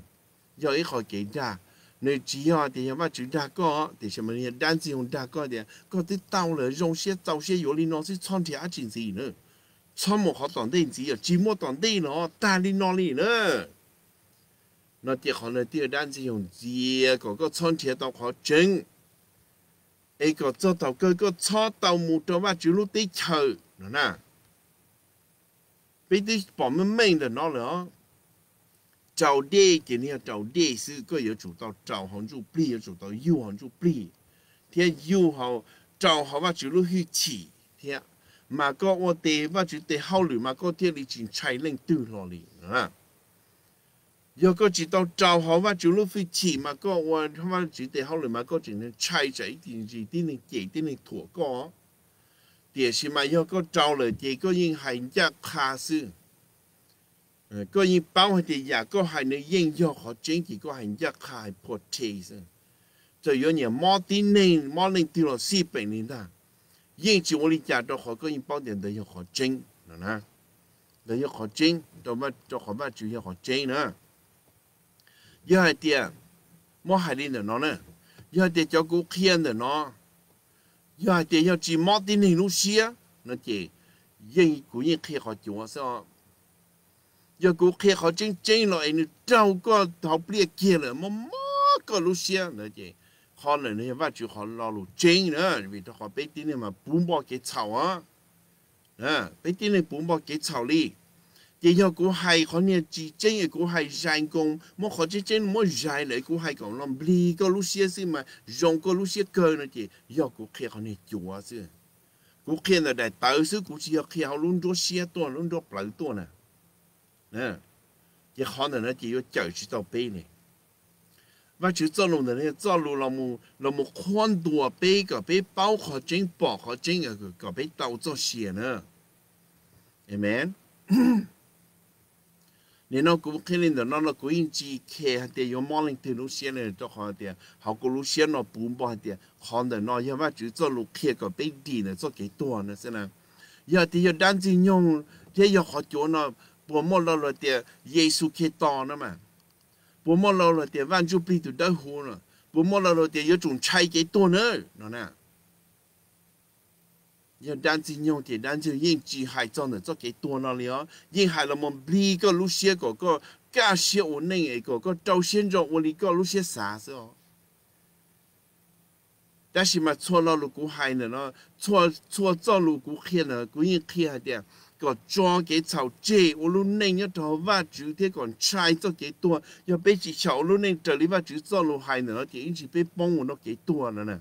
giờ ít họ cái đa nếu chỉ giờ thì giờ mà chỉ đa có thì xem mình đan gì không đa có thì có tới tao lợn rong xe tàu xe yếu đi nó sẽ chọn thì ăn chuyện gì nữa chọn một họ toàn đây chỉ ở chỉ một toàn đây nó ta đi nó đi nữa nó tiếc họ nơi tiếc đang sử dụng gì có có chọn thiệt khó chứng ấy có cho tàu cơ có cho tàu mù cho ba chữ lúc tí chờ nữa nè bây tí bỏ mình mình là nó nữa chào đi cái này chào đi sự có yếu chủ tàu chào hòn chủ bì yếu chủ tàu yêu hòn chủ bì thế yêu hòn chào hòn ba chữ lúc hư chỉ thế mà có ô tê ba chữ tê hao lử mà có thiên lý trình chạy lên từ lò lì 若果一到就好嘛，就路飞起嘛个我他妈只得好了嘛个只能拆着一点一点能给点能妥个，但是嘛若果招了，这个人还人家卡死，呃，个人包括的也个还能应用和整体个还人家卡还破贴噻，就有人冇点能冇能丢了四百年啦，因此我哋家都和个人包点都要和整，嗱嗱，都要和整，都乜都和乜就要和整啦。giờ hai tiền mua hai đi nữa nó nữa giờ hai tiền cho cô khen nữa nó giờ hai tiền cho chị mót tin hình lúc xia nó chị, yên cũng như khi họ chúa sao giờ cô khi họ chân chân rồi anh trâu có học bia kia rồi mà mà có lúc xia nữa chị, họ này này và chú họ lo lúc chân nữa vì họ bé tin này mà bún bò cái chảo á à bé tin này bún bò cái chảo đi chỉ cho cô hay có nên chỉ chân cái cô hay dành công mà khó chỉ chân mà dành lại cô hay còn làm bì có lúc xưa xí mà dùng có lúc xưa cơ nữa chỉ do cô kia có nên chúa xí cô kia là đại tớ xứ cô chỉ kia họ luôn đó xia to luôn đó bảy to nè nè chỉ khó là nó chỉ có chở chỉ tàu bê nè và chỉ cho luôn là nó cho luôn là một là một khoan đùa bê cả bê bao khó chân bỏ khó chân cả bê tàu cho xia nè amen 你那古肯定的，那那古印机开下的，有马林头路线的做好的，好古路线那不满的，看的那要么就做路开个本地的，做几多呢？是呢？要的要单子用，也要好久呢，不么了了的，耶稣开刀了嘛，不么了了的，万就被都得活了，不么了了的，有种拆几多呢？那呢？nhưng đang chỉ nhung thì đang chỉ yên chỉ hại cho nó cho cái tua nó liền yên hại là mình bị cái lúc xưa có cái cái xưa ổn định ấy có cái trâu xuyên rồi ổn định cái lúc xưa xả rồi 但是嘛，错了路古海呢，那错错走路古黑呢，古人黑下点，个庄给草借，我路内要头发就天讲拆做几多，要被几小路内这里吧就走路海呢，那点一直被帮我那几多了呢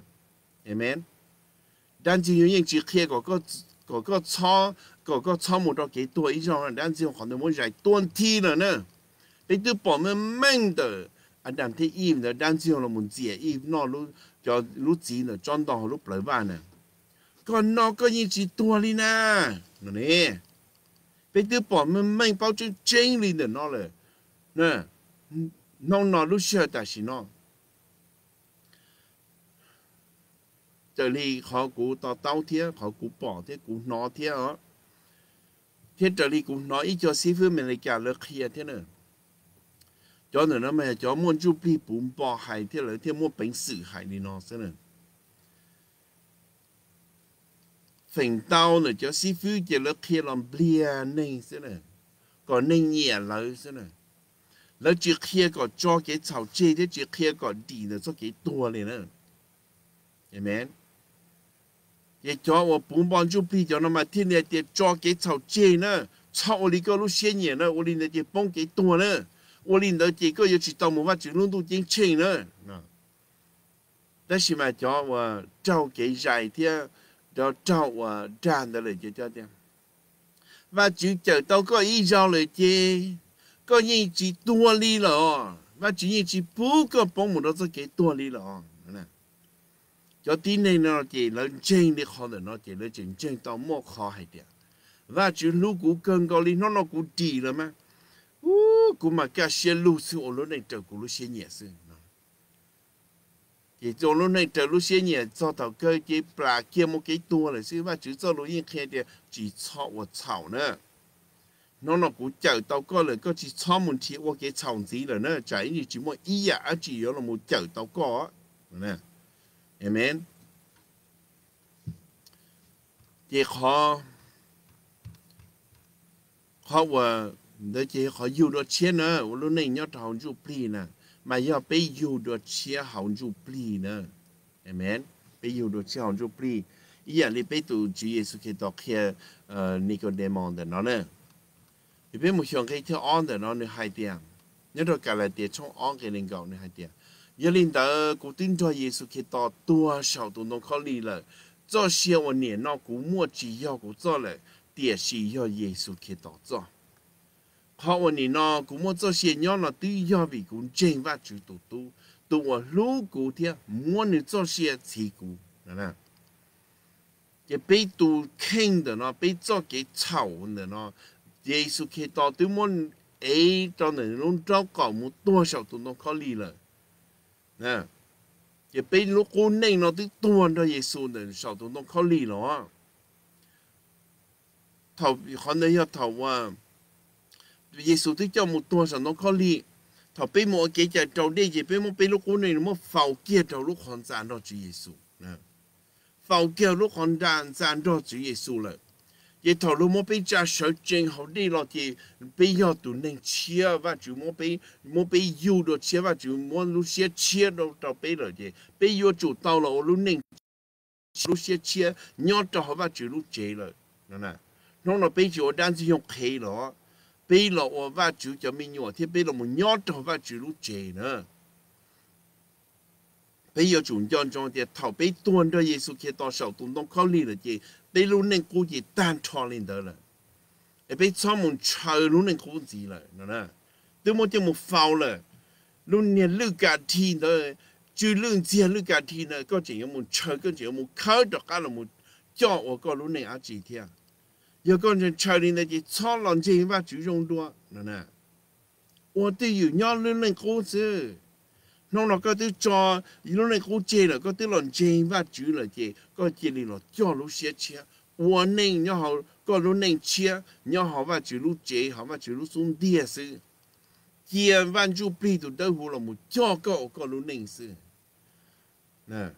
，amen。咱只有用只开嗰个嗰个草嗰个草木都几多以上，咱只可能会在断梯了呢。你都帮们闷的，啊，咱睇伊呢，咱只可能自己伊那路叫路子呢，转到路不来办呢。ก็นอกก็ยิ่งจีตัวเลยนะนี่ไปดูปอมมันไม่เป้าจริงจริงเลยเนาะเลยนะน้องนอนรู้เชื่อแต่สิเนาะ trở đi khó cú tao thế khó cú bỏ thế cú nó thế đó thế trở đi cú ít cho sĩ phu mình lại cả lực kia thế nữa cho nên nó mà cho muốn chú bị bùn bỏ hải thế là thế muốn bệnh sự hải đi nó thế nữa phần tao là cho sĩ phu chỉ lực kia làm bia nên thế nữa còn nên nhẹ lợi thế nữa แล้วจีเคียก็จ่อเก๋เฉาเจี๊ยจีเคียก็ดีนะจ่อเก๋ตัวเลยนะเห็นไหม也叫我本帮就比较那么天天的抓给炒鸡呢，炒我里个路鲜眼呢，我里那的帮给多呢，我里那几个要去到某法就弄到点钱呢，那，但是嘛叫我找给晒天，要找我站的了就叫点，và chỉ chờ tao có ý giao chứ, có những chỉ tua đi rồi, và chỉ những chỉ bố có bóng một đó sẽ cái đi rồi cho tí này nó chỉ lớn trên đi khó để nó chỉ lớn trên trên tao mò khó hay đi và chứ lúc cũ cơn gọi nó nó cũ đi rồi mà u cũ mà cái xe lưu sư ở lúc này trở cũ lúc xe nhẹ sư chỉ cho lúc này trở lúc xe nhẹ cho tao cơ cái bà kia một cái tua là sư và chứ cho lúc yên kia thì chỉ cho và chảo nữa nó nó cũng chở tao có là có chỉ cho một chiếc qua cái chồng gì là nó chảy như chỉ một ý à chỉ là một chở tao có nè เอเมนเจขอ ขอว่าเดี๋ยวเจขออยู่ดเชียนะวันนี้ยอดทองจูปลีนะ มาอยากไปอยู่ดเชียหองจูปลีนะเอเมนไปอยู่ดเชียหองจูปลีอีอย่างนี้ไปตัวจีเอสุเคตอกเคียเนิโคเดมอนเดนนั่นอไปไมุชอบใครที่อ่อนเดนนั่นหายเตียงยอดกันเลยเดียช่องอ่อนกันเองก่อนหายเตียง一领导古顶着耶稣基督多少都能考虑了，这些我年那古莫只要古做了，也是要耶稣基督做。họ ổn định nó cũng muốn cho xe nhau là tự do vì cũng trên và chủ tụ tụ tụ ở lũ cụ thì muốn được cho xe chỉ cụ nè cái bị tụ kinh đó nó bị cho cái chảo đó nó giê xu khi đó tự muốn ấy cho nên luôn cho cả một đa số tụ nó có lý rồi นะจะเป็นลูกคนหน่งเราที่ตัวเราเยซูเนี่ยชาวตรงต้องเข้าลีเนาะท่าเขาเนี่ยท่าว่าเยซูที่เจ้ามุตัวสันต้องเข้าลีท่าเป็นโมเกจจะเจ้าได้เจ็บเป็นโมเป็นลูกคนหน่งมั่วฝ้าเกี่ยวเจ้าลูกคนจานเราจีเยซูนะเฝ้าเกี่ยวลูกคนจานจานเราจีเยซูเลย ye thọ lu mo pe cha sho chen ho đi lo thì pe yo tu neng chia và chu mo pe mo pe yu do chia và chu mo lu chia chia do to pe lo ye pe yo chu tao lo lu neng lu chia chia nyo to ho và chu lu che lo nó nè nó nó pe chu dan ji yong khe lo pe lo o và chu cho mi nyo thì pe lo mo nyo to và chu lu che nữa bây giờ chúng chọn chọn thì thảo bây tuần đó Giêsu khi tỏ sầu tụng đông khó lý là gì 六年过去，单炒了得了，被专门吃六年过去了，哪能？都么这么肥了？六年六加天的，就六年六加天的，搞起有专门吃，搞起有专门烤的，了么？叫我搞六年啊几天？要人吃你那些草浪鸡吧，就用多，哪能？我都有两年了过去。nó là có thứ cho nó này cố chê là có thứ là chê và chữ là chê có chê thì nó cho lúc xe nè.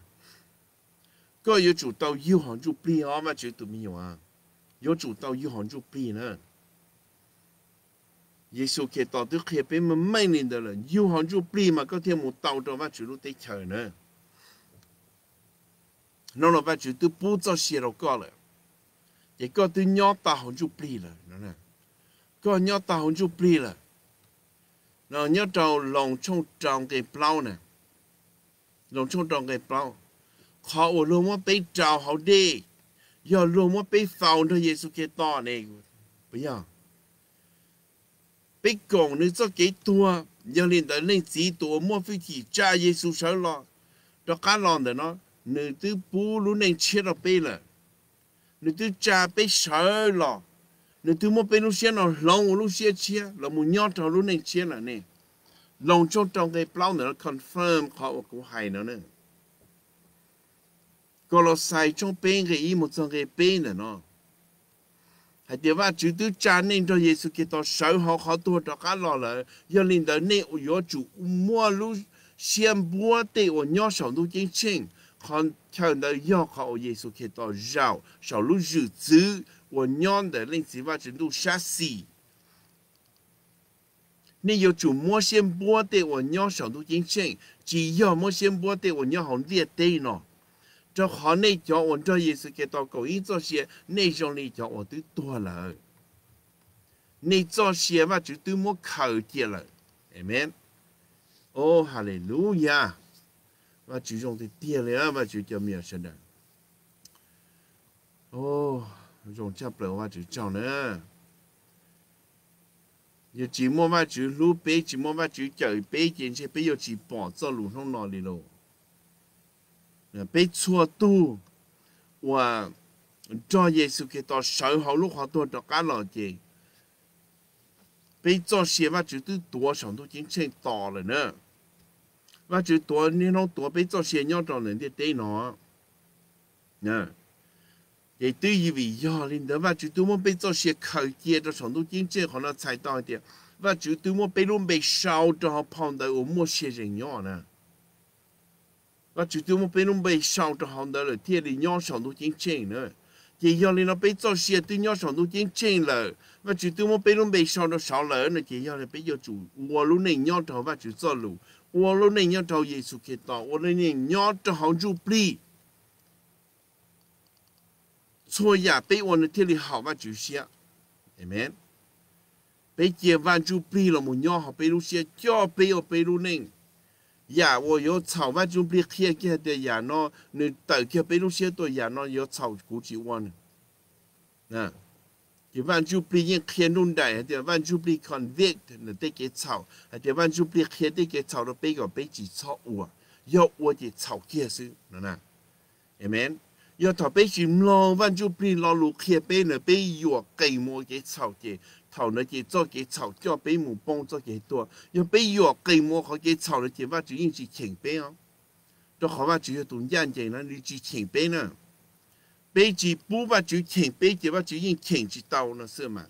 Giêsu kia tỏ tức kia bên mà mấy nên đó là yêu hòn chú bì mà có thêm một tàu cho và chủ lúc tới chờ nữa nó là và chủ tư bù cho xe đâu có rồi chỉ có tư nhỏ ta hòn chú bì là nó nè có nhỏ ta hòn chú bì là nó nhớ trâu lòng trong tròn cái plau nè lòng trong tròn cái plau khó ở luôn mà bị trào hậu đi giờ luôn mà bị phao cho Giêsu kia to này bây giờ bị còn nữa cho cái tua nhưng lên tới lên chỉ tua mua phi chỉ cha Giêsu sợ lo đó cá lon để nó nữ tư bù luôn nên chia nó bê là nữ tư cha bê sợ lo nữ tư mua bê luôn chia nó lòng luôn chia chia là muốn nhót cho luôn nên chia là nè lòng cho trong cái plau nữa confirm khó của hay nữa nè sai trong bên cái ý một trong cái bên là nó hay tiêu ba chủ tư cha nên cho Giêsu Kitô sở họ họ tu cho cá lò là do linh đời nên ở yếu chủ mua lu xiêm búa tê ở nhỏ sầu lu chính chính còn chờ đời do họ Giêsu Kitô giàu sầu lu dự dữ ở nhỏ đời linh sĩ và trình tu sát xì nên yếu chủ mua xiêm búa tê ở nhỏ sầu lu chính chính chỉ do mua xiêm búa tê ở nhỏ hồng liệt tê nó cho họ này cho ổn cho Giêsu Kitô cầu ý cho xe này trong này cho ổn tới tua lời này cho xe và chữ tư mua khởi kia lời amen oh hallelujah và chữ trong thì tiền lời và chữ cho miệng sinh đời oh dùng chấp lời và chữ trong nữa như chỉ mua và chữ lú bê, chỉ mua và chữ chở bế chỉ sẽ bây giờ chỉ bỏ cho lũ không nói đi rồi 被错度，我做耶稣基督受好路好多的干老的，被做些嘛就都多少都已经到了呢，嘛就多你弄多被做些要找人的对呢，呢，也对以为要领的嘛就多么被做些口接的程度已经可能才到一点，嘛就多么被弄被烧着碰到我某些人要呢。nó chỉ tiêu một bên nó bay sau cho hòn đó là thiên thì nhau sau tôi chiến tranh nữa chỉ do nên nó bây giờ xe tôi nhau sau tôi chiến tranh là và chỉ tiêu một bên nó bay sau nó sau lỡ nó chỉ do là bây giờ chủ ngô lúc này nhau cho và chủ do lù ngô lúc này nhau cho Giêsu Kitô ngô lúc này nhau cho hòn chủ bì thôi giả bây giờ nó thiên thì hảo và chủ xe amen bây giờ và chủ bì là một nhau họ bây giờ xe cho bây giờ bây giờ nên อย่าวโยชาวว้านจุบเรียกเียกแต่อย่านอนเต่าเทียไปรู้เชื่อตัวอย่านอยชาวกูจีวันนะแต่บ้านจุบเรียกเคียนุ่นได้เแต่ว้านจุบเรียกคอนวิกต์นะได้เก็ชาวเแต่ว้านจุบเรียกเคียได้เก็ชาวเราไปกับไปจีชาวอ้วนยอดอ้วนจีชาวเคียซึ้อนะนะเอเมนยอดถ้าไปจีมลองบ้านจุบเรียกเราลูกเคียไปเนี่ยไปยวกไก่โมเกชาวเจ头呢去做给草掉被母帮做给多，要被药给么好给草呢去话就应是前辈哦，这好话就要懂眼睛呢，你去前辈呢，被去不话就前辈就话就应前去到呢是嘛？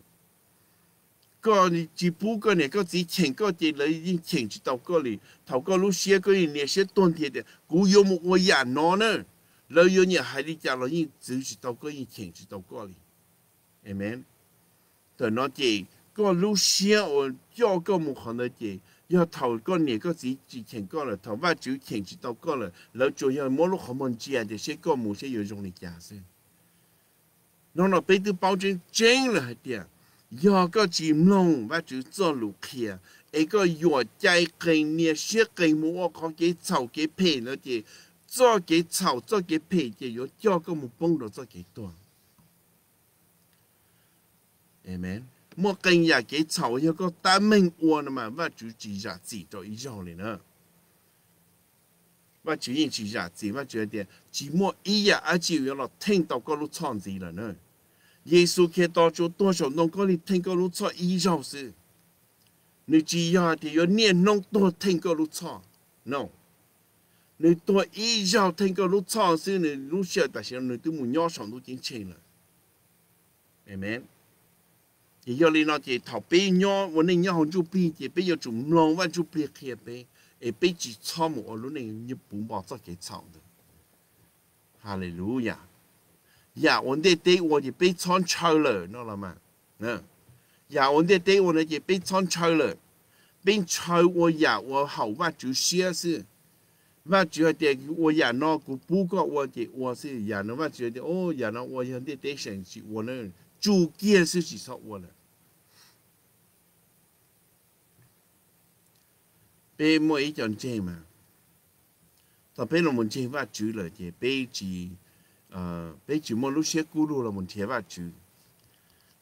个你只不过呢，个只前个只来已经去到个里，头个路些个那些冬天的，古有木我也拿呢，老有人还得讲了，已经走去到个已经去到个里，amen。tờ nó chỉ có lúc xia ở cho có một khoản đó chỉ giờ thầu con này có gì chỉ thành con là thầu và chữ thành chỉ tao con là lỡ chủ yếu mỗi lúc không muốn chi à thì sẽ có một sẽ dùng dùng để trả nó là bây bao nhiêu chén là hết tiền giờ chỉ mông và chữ cho lục kia ấy có vừa chạy cây nia sẽ cây mua có cái chậu cái phe nữa thì cho cái chậu cho cái phe thì giờ cho có một bông đó cho cái tuồng Amen. Mua kênh nhà cái cháu yêu có ta mình uôn mà và chú chỉ giả chỉ cho ý cho này nữa. Và chú yên chỉ giả chỉ và chú điện chỉ mua ý giả ở chỉ yêu là thanh tàu có lúc chọn gì là nữa. giê xu khi đó chú 多少弄 có đi thanh có lúc chọn ý cho sự. Nếu chỉ giả thì yêu niệm nông tôi thanh có lu chọn. No. amen thì do lý nó thì thảo bê nhỏ vấn đề nhỏ hồng chú bê thì bây giờ chúng nó vẫn chú bê kia bê ê bê chỉ cho một lúc này như bốn bảo cho cái chọn được Hallelujah dạ vấn đề tế của thì bê chọn chơi lờ nó là mà nè dạ vấn đề tế của nó thì bê chọn chơi lờ bê chơi của dạ của hậu và chú xia sư và chú ở đây của dạ nó của bố có của thì của sư dạ nó và chú ở đây ô dạ nó của hiện tại tế sản chỉ của nó 主见是几少我了？bé mua ít chọn chơi mà ta bé là muốn chơi vắt chữ là chơi bé chỉ à bé chỉ mua lúc xe cú luôn là muốn chơi vắt chữ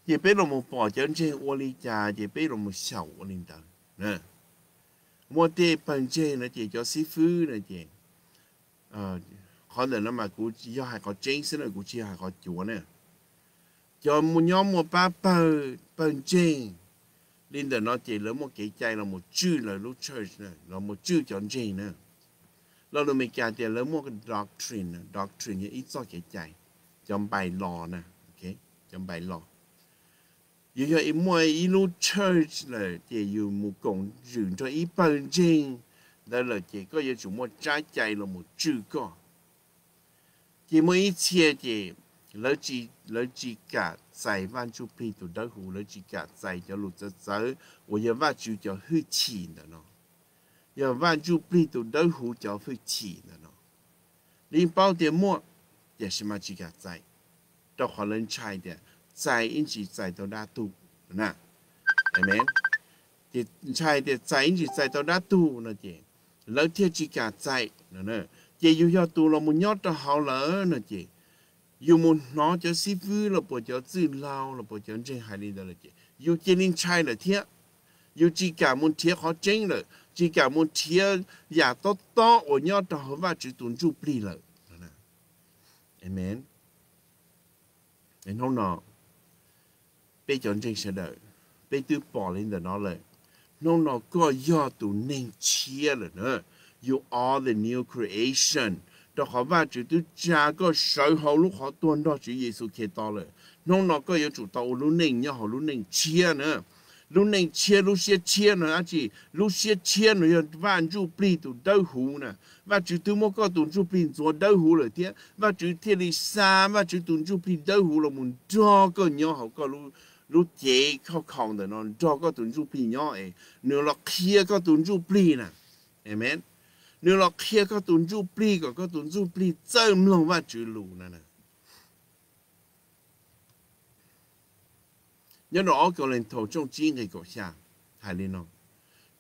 chơi bé là muốn bỏ chọn chơi ô li trà chơi bé là muốn sầu ô li tờ nè mua tê bằng chơi là chơi cho sư phụ là chơi à khó thể là mà cú do hai có chơi xin là cú chỉ hai có chúa nè cho mua nhóm mua ba bờ bằng chơi nên là nó chỉ là một cái chạy là một chữ là lúc church này là một chữ chọn gì nữa là lúc mình chạy thì là một cái doctrine này. doctrine như ít so cái chạy trong bài lò nè ok trong bài lò dù cho mỗi mua ít lúc church này thì dù một cộng dựng cho ít bao nhiêu đó là chỉ có giờ chúng mua trái chạy là một chữ có chỉ mỗi ít chia thì lỡ chỉ lỡ chỉ cả 在万就比土豆糊了几家在就路着走，我也万就叫会起的呢，也万就比土豆糊叫会起的呢。你包点馍也是嘛几家在，到华人菜的在因起在到拉肚那，哎没，的菜的在因起在到拉肚那点，老天几家在那呢，也又要肚了么？要到好了那点。有么拿着媳妇了，不叫自老了，不叫真害你的了姐，有接人拆了天，有只干么贴好真了，只干么贴也到到我要到和我只蹲住不了，呢，amen，然后呢，被叫真实的，被对暴力的拿了，那那个要都能切了呢，you are the new creation。đó họ ba chữ tu cha có sợ họ lúc họ tuân đó chữ Jesus kia đó rồi nông nó có yếu chủ tàu lúc nình nhá họ lúc nình chia nữa lúc nình chia lúc chia chia nữa anh chị lúc chia chia nữa và anh chú bì tu đâu hú nè và chữ tu mua có tu chú bì rồi đâu hú rồi tiếc và chữ thiên lý xa và chữ tu chú bì đâu hú là muốn cho có nhá họ có lúc lúc chế khó khăn để nó cho có tu chú bì nhá ấy nếu là kia có tu chú bì nè amen 你落去个蹲住背个个蹲住背，真唔弄话住路呢呢。一落个人头中真嘅个下，系你咯。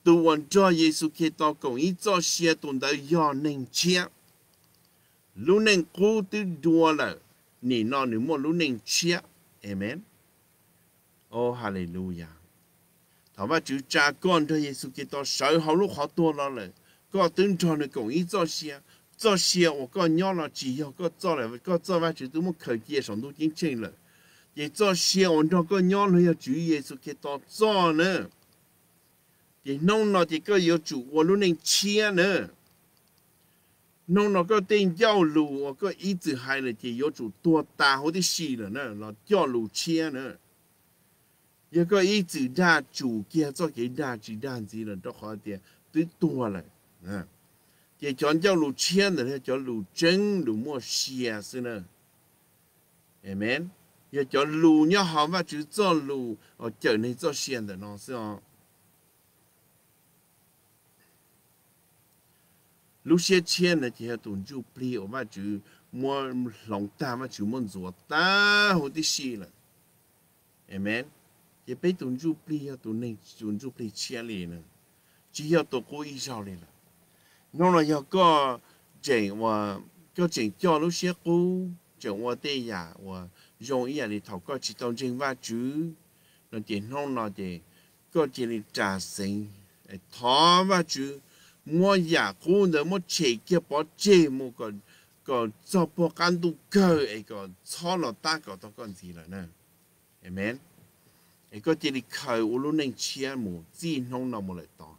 都揾咗耶穌基督講，依做事同到要能切，路能過都多了，你那你莫路能切，amen。哦，哈利路亞！頭先就揸乾咗耶穌基督，水好都好多啦嘞。có tương tròn là chỉ yêu có do lại có tôi muốn khởi kia sống tôi chính chính là vậy do xe và nó có nhỏ là yêu chủ Giêsu Kitô do nữa thì nông nó thì có yêu chủ và luôn nên chia nữa nông nó có tên giao lù và có ý từ hai là thì yêu chủ tua ta hối thì xì là nữa là giao lù chia nữa yêu có ý chủ kia cho cái đa chỉ đa gì đó khó tiền tới tua lại 嗯，这讲叫路迁的，叫路真路莫写是呢，amen。也叫路要好嘛，就做路哦，叫你做线的呢是哦。路线迁的这些东就不要嘛，就莫弄大嘛，就莫做大好的事了，amen。也被东就不要东那东就被迁了呢，只要多过一少了。nó là do có chuyện và có chuyện cho lúc xế cũ chuyện và tê giả và dùng ý là để thảo có chỉ tông trên va chứ nó chỉ không là để có chuyện để trả sinh thọ và chứ mua nhà cũ nữa mua chỉ kia bỏ chỉ mua còn còn cho bỏ căn tu cơ ấy còn cho nó ta còn đó còn gì là nè amen ấy có chuyện để khởi u luôn nên chia mù chỉ không là một lại tao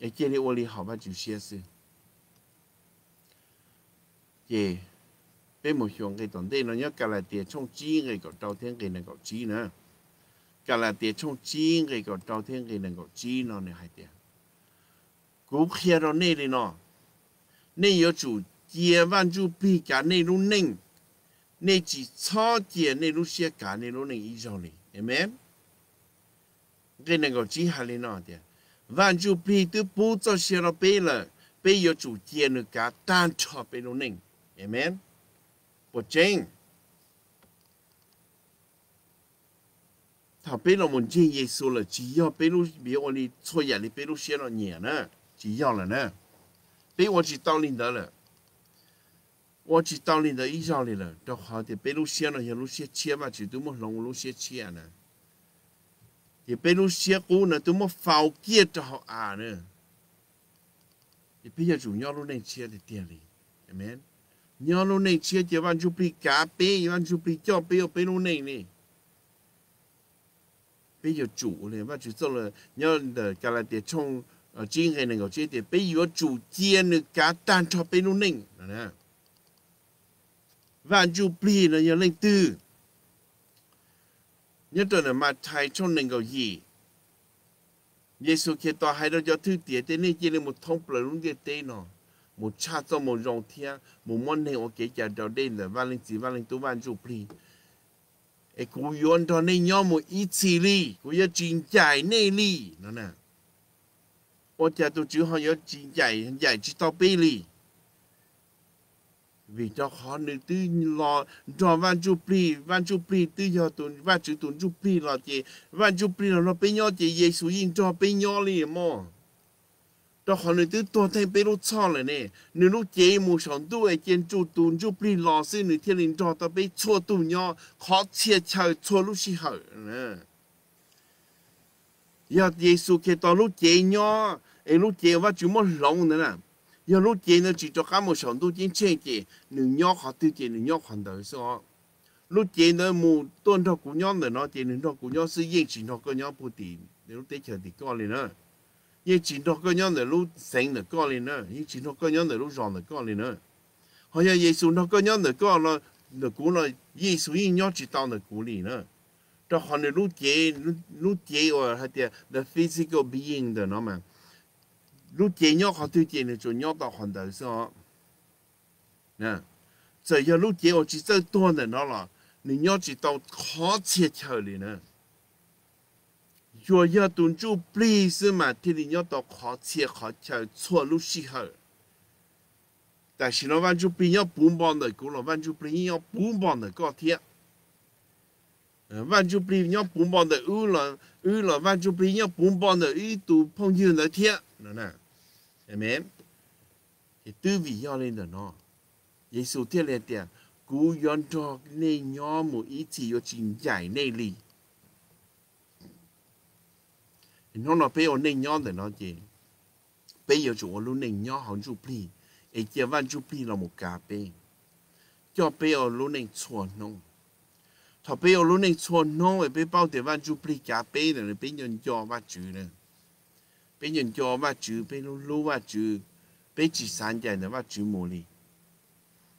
也建立我哩好办就些事。也，别莫想个当地人要干来点从钱个个朝天个能够钱呢，干来点从钱个个朝天个能够钱呢，你还点？股票到那里呢？你要做千万就比干那路宁，你只超点那路些干那路宁以上哩，明白？cái này có chỉ hai lên nó tiền và chú pi tư bố cho xe nó pe là pe yếu chủ tiền nữa cả tan cho pe nó nình. Amen. Bộ chênh. Thảo pe là một chênh giê xu là chỉ yếu pe lúc bê ổn đi cho giả đi pe lúc xe nó nhẹ nè. Chỉ yếu là nè. pe ổn chỉ tao linh đó là. Ổn chỉ tao linh đó ý dạo này là. Đó hóa thì pe lúc xe nó nhẹ lúc xe chia mà chỉ tư một lòng lúc xe chia nè. เป็นเสียกูนะตัวมันฝ้าเกียจะหออานเนี่ยเป็นยาจุ่ยลูนเชียดเตียลีเอเมนยาลูนเชียดะวันจุปีกาเปย์วันจุปีเจ้าเปย์เป็นลูนเนี่ยเป็นยาจู่เลยว่าจู่ส่งเลยยาเดอกาลเดช่องจิ้งให้หนึ่งเขาเชียดเปยนยาจู่เจียนกาตันชอบเป็นลูนเนี่ยนะวันจุปีนะยอยาเล่นตื้อ nhất là là mặt thầy trong nền cầu gì Giêsu khi tòa hãy đôi cho thứ tiệt tên này chỉ là một thông bờ luôn địa tên nó một cha cho một dòng thiên một món này ok chả đầu đây là văn linh chỉ văn linh tu văn chụp đi e cú yon đó nên nhau một ít chỉ li cú yon chín chạy này li nó nè ô cha tôi chứ họ yon chín chạy chạy chỉ tao bê li vì cho khó nữ tư lo cho văn chú pri văn chú pri tư cho tuần văn chú tuần chú pri lo chị văn chú pri là nó bây nhau chị giê xu yên cho bây nhau liền mà cho khó nữ tư toàn thay bây lúc cho lại nè nữ lúc chị mù sống tu ấy trên chú tuần chú pri lo xin nữ thiên linh cho ta bây cho tu nhau khó chia chờ cho lúc xí hở nè giờ giê xu kia toàn lúc chị nhau ấy lúc chị và chú mất lòng nữa nè 有路见了只做干么上都见钱见，你要好对见你要看到是哦。lúc chế nó mù tôn cho cú nhóm để nó chế nó cú nhóm sư yên chỉ nó cơ nhóm bù tì để lúc tế chờ thì coi lên nữa yên chỉ nó cơ nhóm để lúc sánh để coi lên nữa yên chỉ nó cơ nhóm để lúc giòn để coi lên nữa họ giờ nó cơ nhóm để coi nó để cú nó Giêsu yên chỉ tao để cú lì nữa cho họ để lúc chế lúc chế ở hay là the physical being đó mà 路建好，条件呢就建到黄州上，嗯，这要路建好，去走多热闹了。你建起到好几条里呢，就要动就不是嘛？天天要到高铁、高铁错路时候，但是呢，万就不要奔班的，过了万就不要奔班的高铁。嗯，万就不要奔班的有了，有了万就不要半班的，度碰见那天，奶奶。Amen. Thì tư vị do lên là nó. Giêsu thiết lên tiền cú yon cho nên nhỏ một ý chỉ yo chính giải này lì. Nó nó bây giờ nên nhỏ để nó gì. Bây giờ chúng luôn nên nhỏ hòn chú pli. Ấy kia văn chú pli là một cà bê. Cho bây giờ luôn nên chuẩn nông. Thọ bây giờ luôn nên chuẩn nông. Bây bao tiền văn chú pli cà bê là bây giờ nhỏ và chú nữa. 别人叫我住，别人路我住，别只三点的我住莫哩。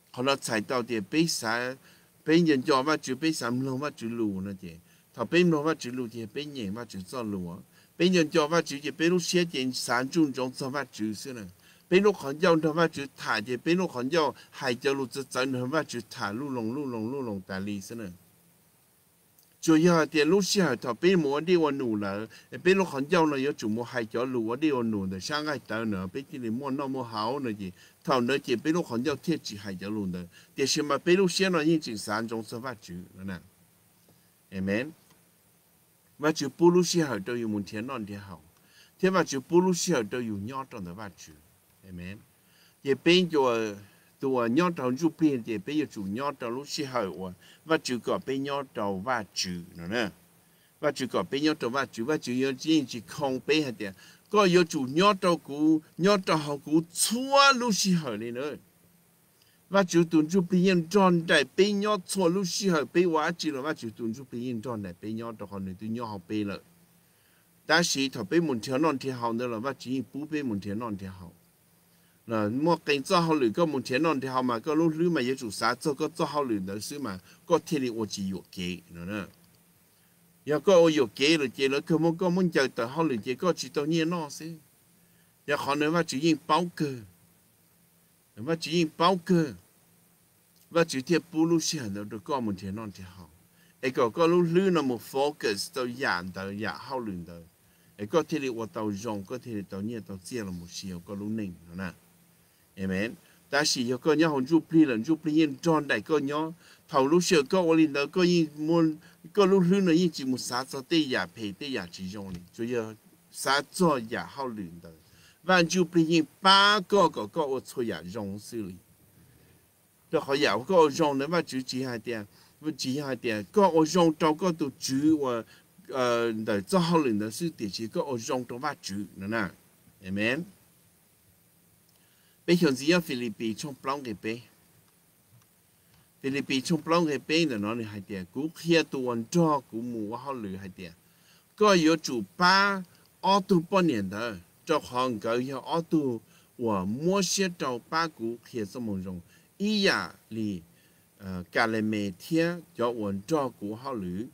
好了，菜到的别杀，别人叫我住，别杀路我住路那点。他别路我住路的，别人我住山路。别人叫我住的，别路些点三中种些我住些呢。别路看叫他我住塔的，别路看叫海椒路子长他我住塔路龙路龙路龙大理些呢。主要的路线它被摩的我努了，被路很久了，有主摩还叫路我的我努的，上海到呢，被这里摩那么好呢的，他呢就被路很久贴起还叫路呢，但是嘛被路线呢已经三种说法主了呢，amen。và chữ bù lu sĩ hậu đâu dùng muốn thiên non thiên hậu thế mà chữ bù lu sĩ hậu đâu dùng nhót trong đó và chữ amen vậy bên chùa ตัวย่อเตาจูเปลี่ยนเดี๋ยวไปอยู่จูย่อเตาลูกชิเหวว่าจูก็ไปย่อเตาว่าจูเนาะนะว่าจูก็ไปย่อเตาว่าจูว่าจูย่อจริงจีคงไปเดี๋ยวก็ย่อจูย่อเตากูย่อเตาหกูชั่วลูกชิเหวเลยเนาะว่าจูตุนจูเปลี่ยนจอนได้ไปย่อชั่วลูกชิเหวไปว่าจีเนาะว่าจูตุนจูเปลี่ยนจอนได้ไปย่อเตาคนหนึ่งตุนย่อหไปเลย但是他被门天弄天好的了，我只不被门天弄天好。là mua cái cho tiền non thì họ mà có lúc lựa mà yêu chủ xã cho có cho mà có thiên địa chỉ yêu nè giờ có ô yêu kế rồi chỉ là cứ muốn có muốn chờ tới họ lựa chỉ có chỉ tao xí giờ họ nói mà chỉ yên bao cơ mà chỉ yên bao cơ và chỉ thiên bù lúc xem nó được có muốn tiền non thì họ ấy có có lúc lựa nó một focus tao giảm tao giảm họ lựa tao ấy có thiên địa tao dùng có thiên địa tao nhiên tao chia là một chiều có lúc nình nè Amen. Ta chỉ cho cơ nhau hồn chụp li lần chụp li yên tròn đại cơ nhau Thảo lúc sửa cơ ô linh đó cơ yên muốn cơ lúc lưu nó yên chỉ một sát cho tê giả phê tê giả chỉ dùng này. Chú yên sát cho giả hao luyện đó. Và chụp li yên ba cơ cơ cơ ô cho giả dùng xử lý. Đó khó giả cơ ô dùng nữa mà chú chỉ hai tiền. Và chỉ hai tiền. Cơ ô dùng trong cơ tụ chú và ờ, đời cho hao luyện đó sư tiền chỉ cơ ô dùng trong ba chú nữa nè. Amen bây giờ gì ở Philippines trong plong cái bé Philippines trong plong cái bé là nó là hai tiền cú kia tu ăn cho cú mua họ lười hai tiền có yếu chủ ba ô tu bao nhiêu đó cho hàng cầu yếu ô tu và mua xe tàu ba cú kia số mong rằng ý ya li 呃，家里每天要问照顾好女。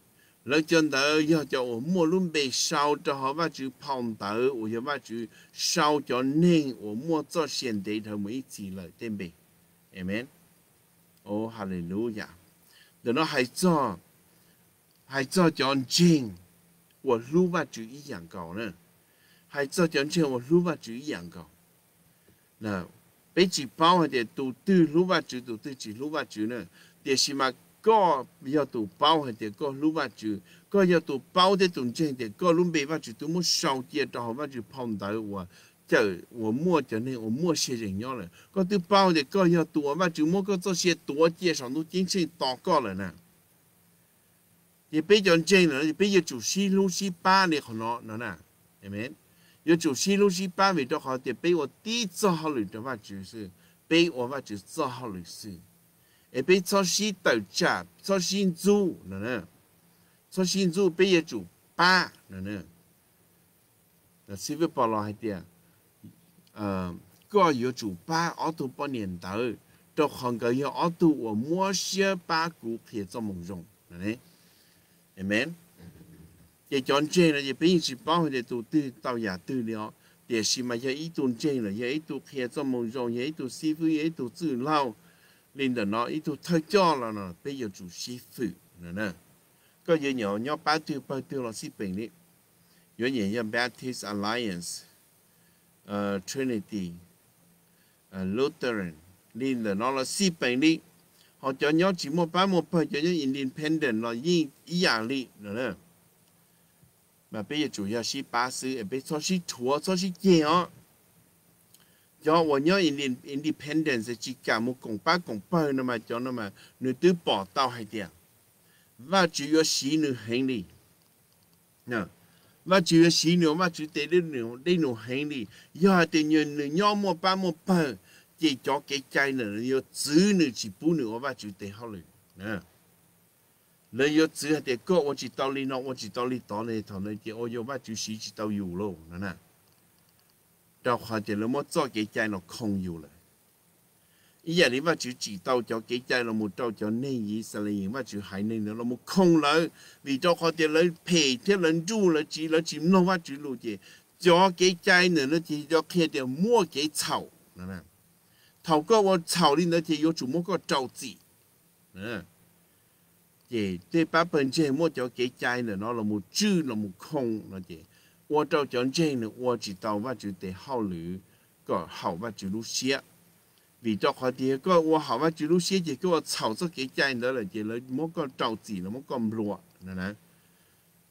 lỡ chân tớ giờ cho mua luôn bề sau cho họ và chữ phòng tớ của giờ và chữ sau cho nên của mua cho hiện đấy thờ mới chỉ lời tên bề amen oh hallelujah để nó hãy cho hãy cho cho chính của lưu và chữ ý dạng cầu nè, hãy cho cho chính của lưu và chữ ý dạng cầu nè, bây chỉ bao hay để tụ tư lưu và chữ tụ tư chỉ lưu và chữ nè, để xem mà có giờ tụ bao hết thì có lúc mà chữ có giờ tụ bao thì tụng trên thì có lúc bị mà chữ tụ muốn sau kia đó họ mà chữ phong đại của chờ của mua cho nên của mua xe rừng nhau rồi có tụ bao thì có giờ tụ mà chữ mua có cho xe tụ kia sau nó chính sinh to có rồi nè thì bây giờ trên nữa thì bây giờ chủ sĩ lúc sĩ ba này của nó nó nè amen giờ chủ sĩ lúc sĩ ba vì đó họ thì bây giờ tí cho họ lựa cho mà chữ sự bây giờ mà chữ cho họ lựa sự 也被操心到家，操心住了呢，操心住被也住巴了呢。那是不保罗还点，呃，个有住巴，我都不念头，都很个有我都我摸些巴股票做梦中，了呢，amen。也讲这了，也平时包括的都对到也对了。但是嘛，也一段这了，也一段片做梦中，也一段师傅，也一段资料。nên là nó ít thôi thay cho là nó bây giờ chủ sĩ phụ nè nè có nhiều nhỏ nhỏ ba tiêu ba tiêu là sĩ bình đi có nhiều nhỏ Baptist Alliance uh, Trinity uh, Lutheran nên là nó là sĩ bình đi họ cho nhỏ chỉ một ba một phần cho nhỏ independent là yên yên dạng đi nè nè mà bây giờ chủ yếu sĩ ba sư bây giờ cho sĩ chúa cho sĩ kia cho 我要 independence 只讲么公巴公巴那么叫那么你都报道还点，我只要死你行李，那我只要死你，我只得你你你你行李，要得你你要么巴么巴，这叫给在呢，要子女只不呢，我只得好了，那。你要只係啲歌，我知道你咯，我知道你當你同你啲，我要乜主使知道要咯，嗱嗱。cho họ chỉ là một cho cái chai nó không nhiều lại ý giờ đi mà chữ chỉ tao cho cái chai nó một tao cho nên gì sao lại mà chữ hai nên nó một không lại vì cho họ chỉ là phê thế lần du là chỉ là chỉ nó mà chữ lù chỉ cho cái chai nữa nó chỉ cho khi để mua cái chậu nè thầu có một chậu đi nó chỉ có chủ mua có chậu gì nè chỉ để ba bên trên mua cho cái chai nữa nó là một chữ là một không nó chỉ 我到讲真呢，我知道我就得好虑，个好我就路写。vì cho khó thì có ô họ và chú lúc xí chỉ có sầu rất cái chai nữa là chỉ là mỗi con trâu gì nó mỗi con lụa nè nè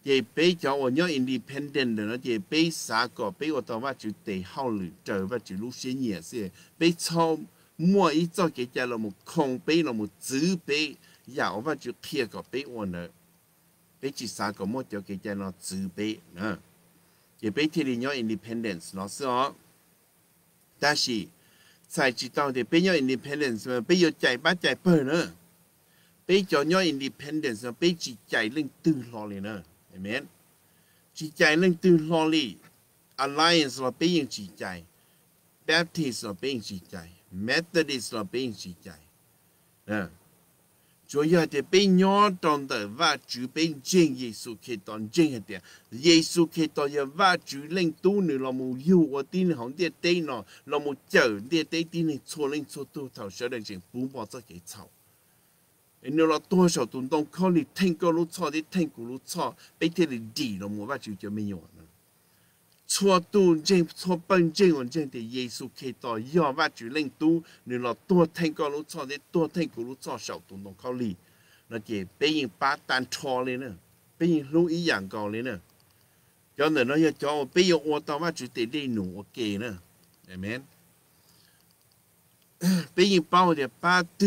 chỉ bé cho ô nhớ independent nữa chỉ bé xã có bé ô tao và chú hậu lử trở và chú lúc xí nhẹ xí bé cho mua ít cho cái chai là một không bé là một chữ bé giàu và chú kia có bé ô nữa bé chỉ xã có mỗi cho cái chai là chữ bé nè 也被铁里鸟 independence 老师哦。但是才知道的，被鸟 independence 嘛，被有ใจบ้าใจเปิดเนอะ被叫鸟 independence 被จิตใจเรื่องตื่นรอเลยเนอะเอเมนจิใจเรื่องตื่นรอเลย alliance เราเป็นยังจิใจ baptist เราเป็นยังจิใจ methodist เราเป็นยังจิใจ主要的被鸟当的话，主被真耶稣基督真一点，耶稣基督也话主令都你那么有我的那行的对呢，那么走的对的呢错令错都头小的人不把这给操。你那多少东东靠你听歌路操的听歌路操，被这里地了么？话就叫没有了。错都正错本正我正的耶稣基督要把主领都你老多听个路错的多听个路错小都弄靠里，那这别人把单错了呢，别人路一样高了呢，叫人那要叫我别人我到我主得领努我给呢，amen。别人把我的把都，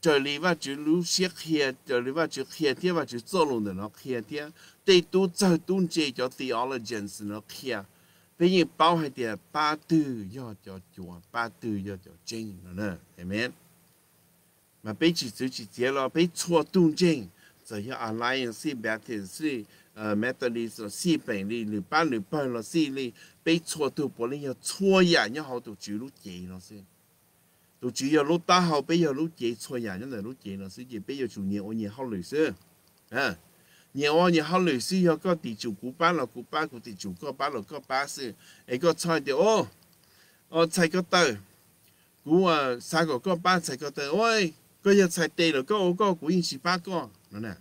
这里我就路些黑，这里我就黑天我就走路的那黑天。tê tu giờ tuôn chế cho theologians nó kia bây giờ bao hai tiền ba tư do cho chùa ba tư do cho chính nó nè amen mà bây chỉ chỉ chỉ chế lo bây chúa tuôn chính giờ cho alliance baptist methodist si bệnh đi lữ ba lữ ba là si đi bây chua tu bỏ đi cho chua nhà nhớ họ tu chữ lúc chế nó xin tu chữ giờ lúc ta họ bây giờ lúc chế chua nhà nhớ là lúc chế nó xin bây giờ chủ nhiệm ô nhiệm họ lữ sư à 然後然後類似有個地主古巴咯，古巴個地主個巴咯個巴士，誒個菜掉哦，我菜個豆，古啊三個個巴菜個豆，喂，個日菜地咯，個個古應是八個，嗱嗱，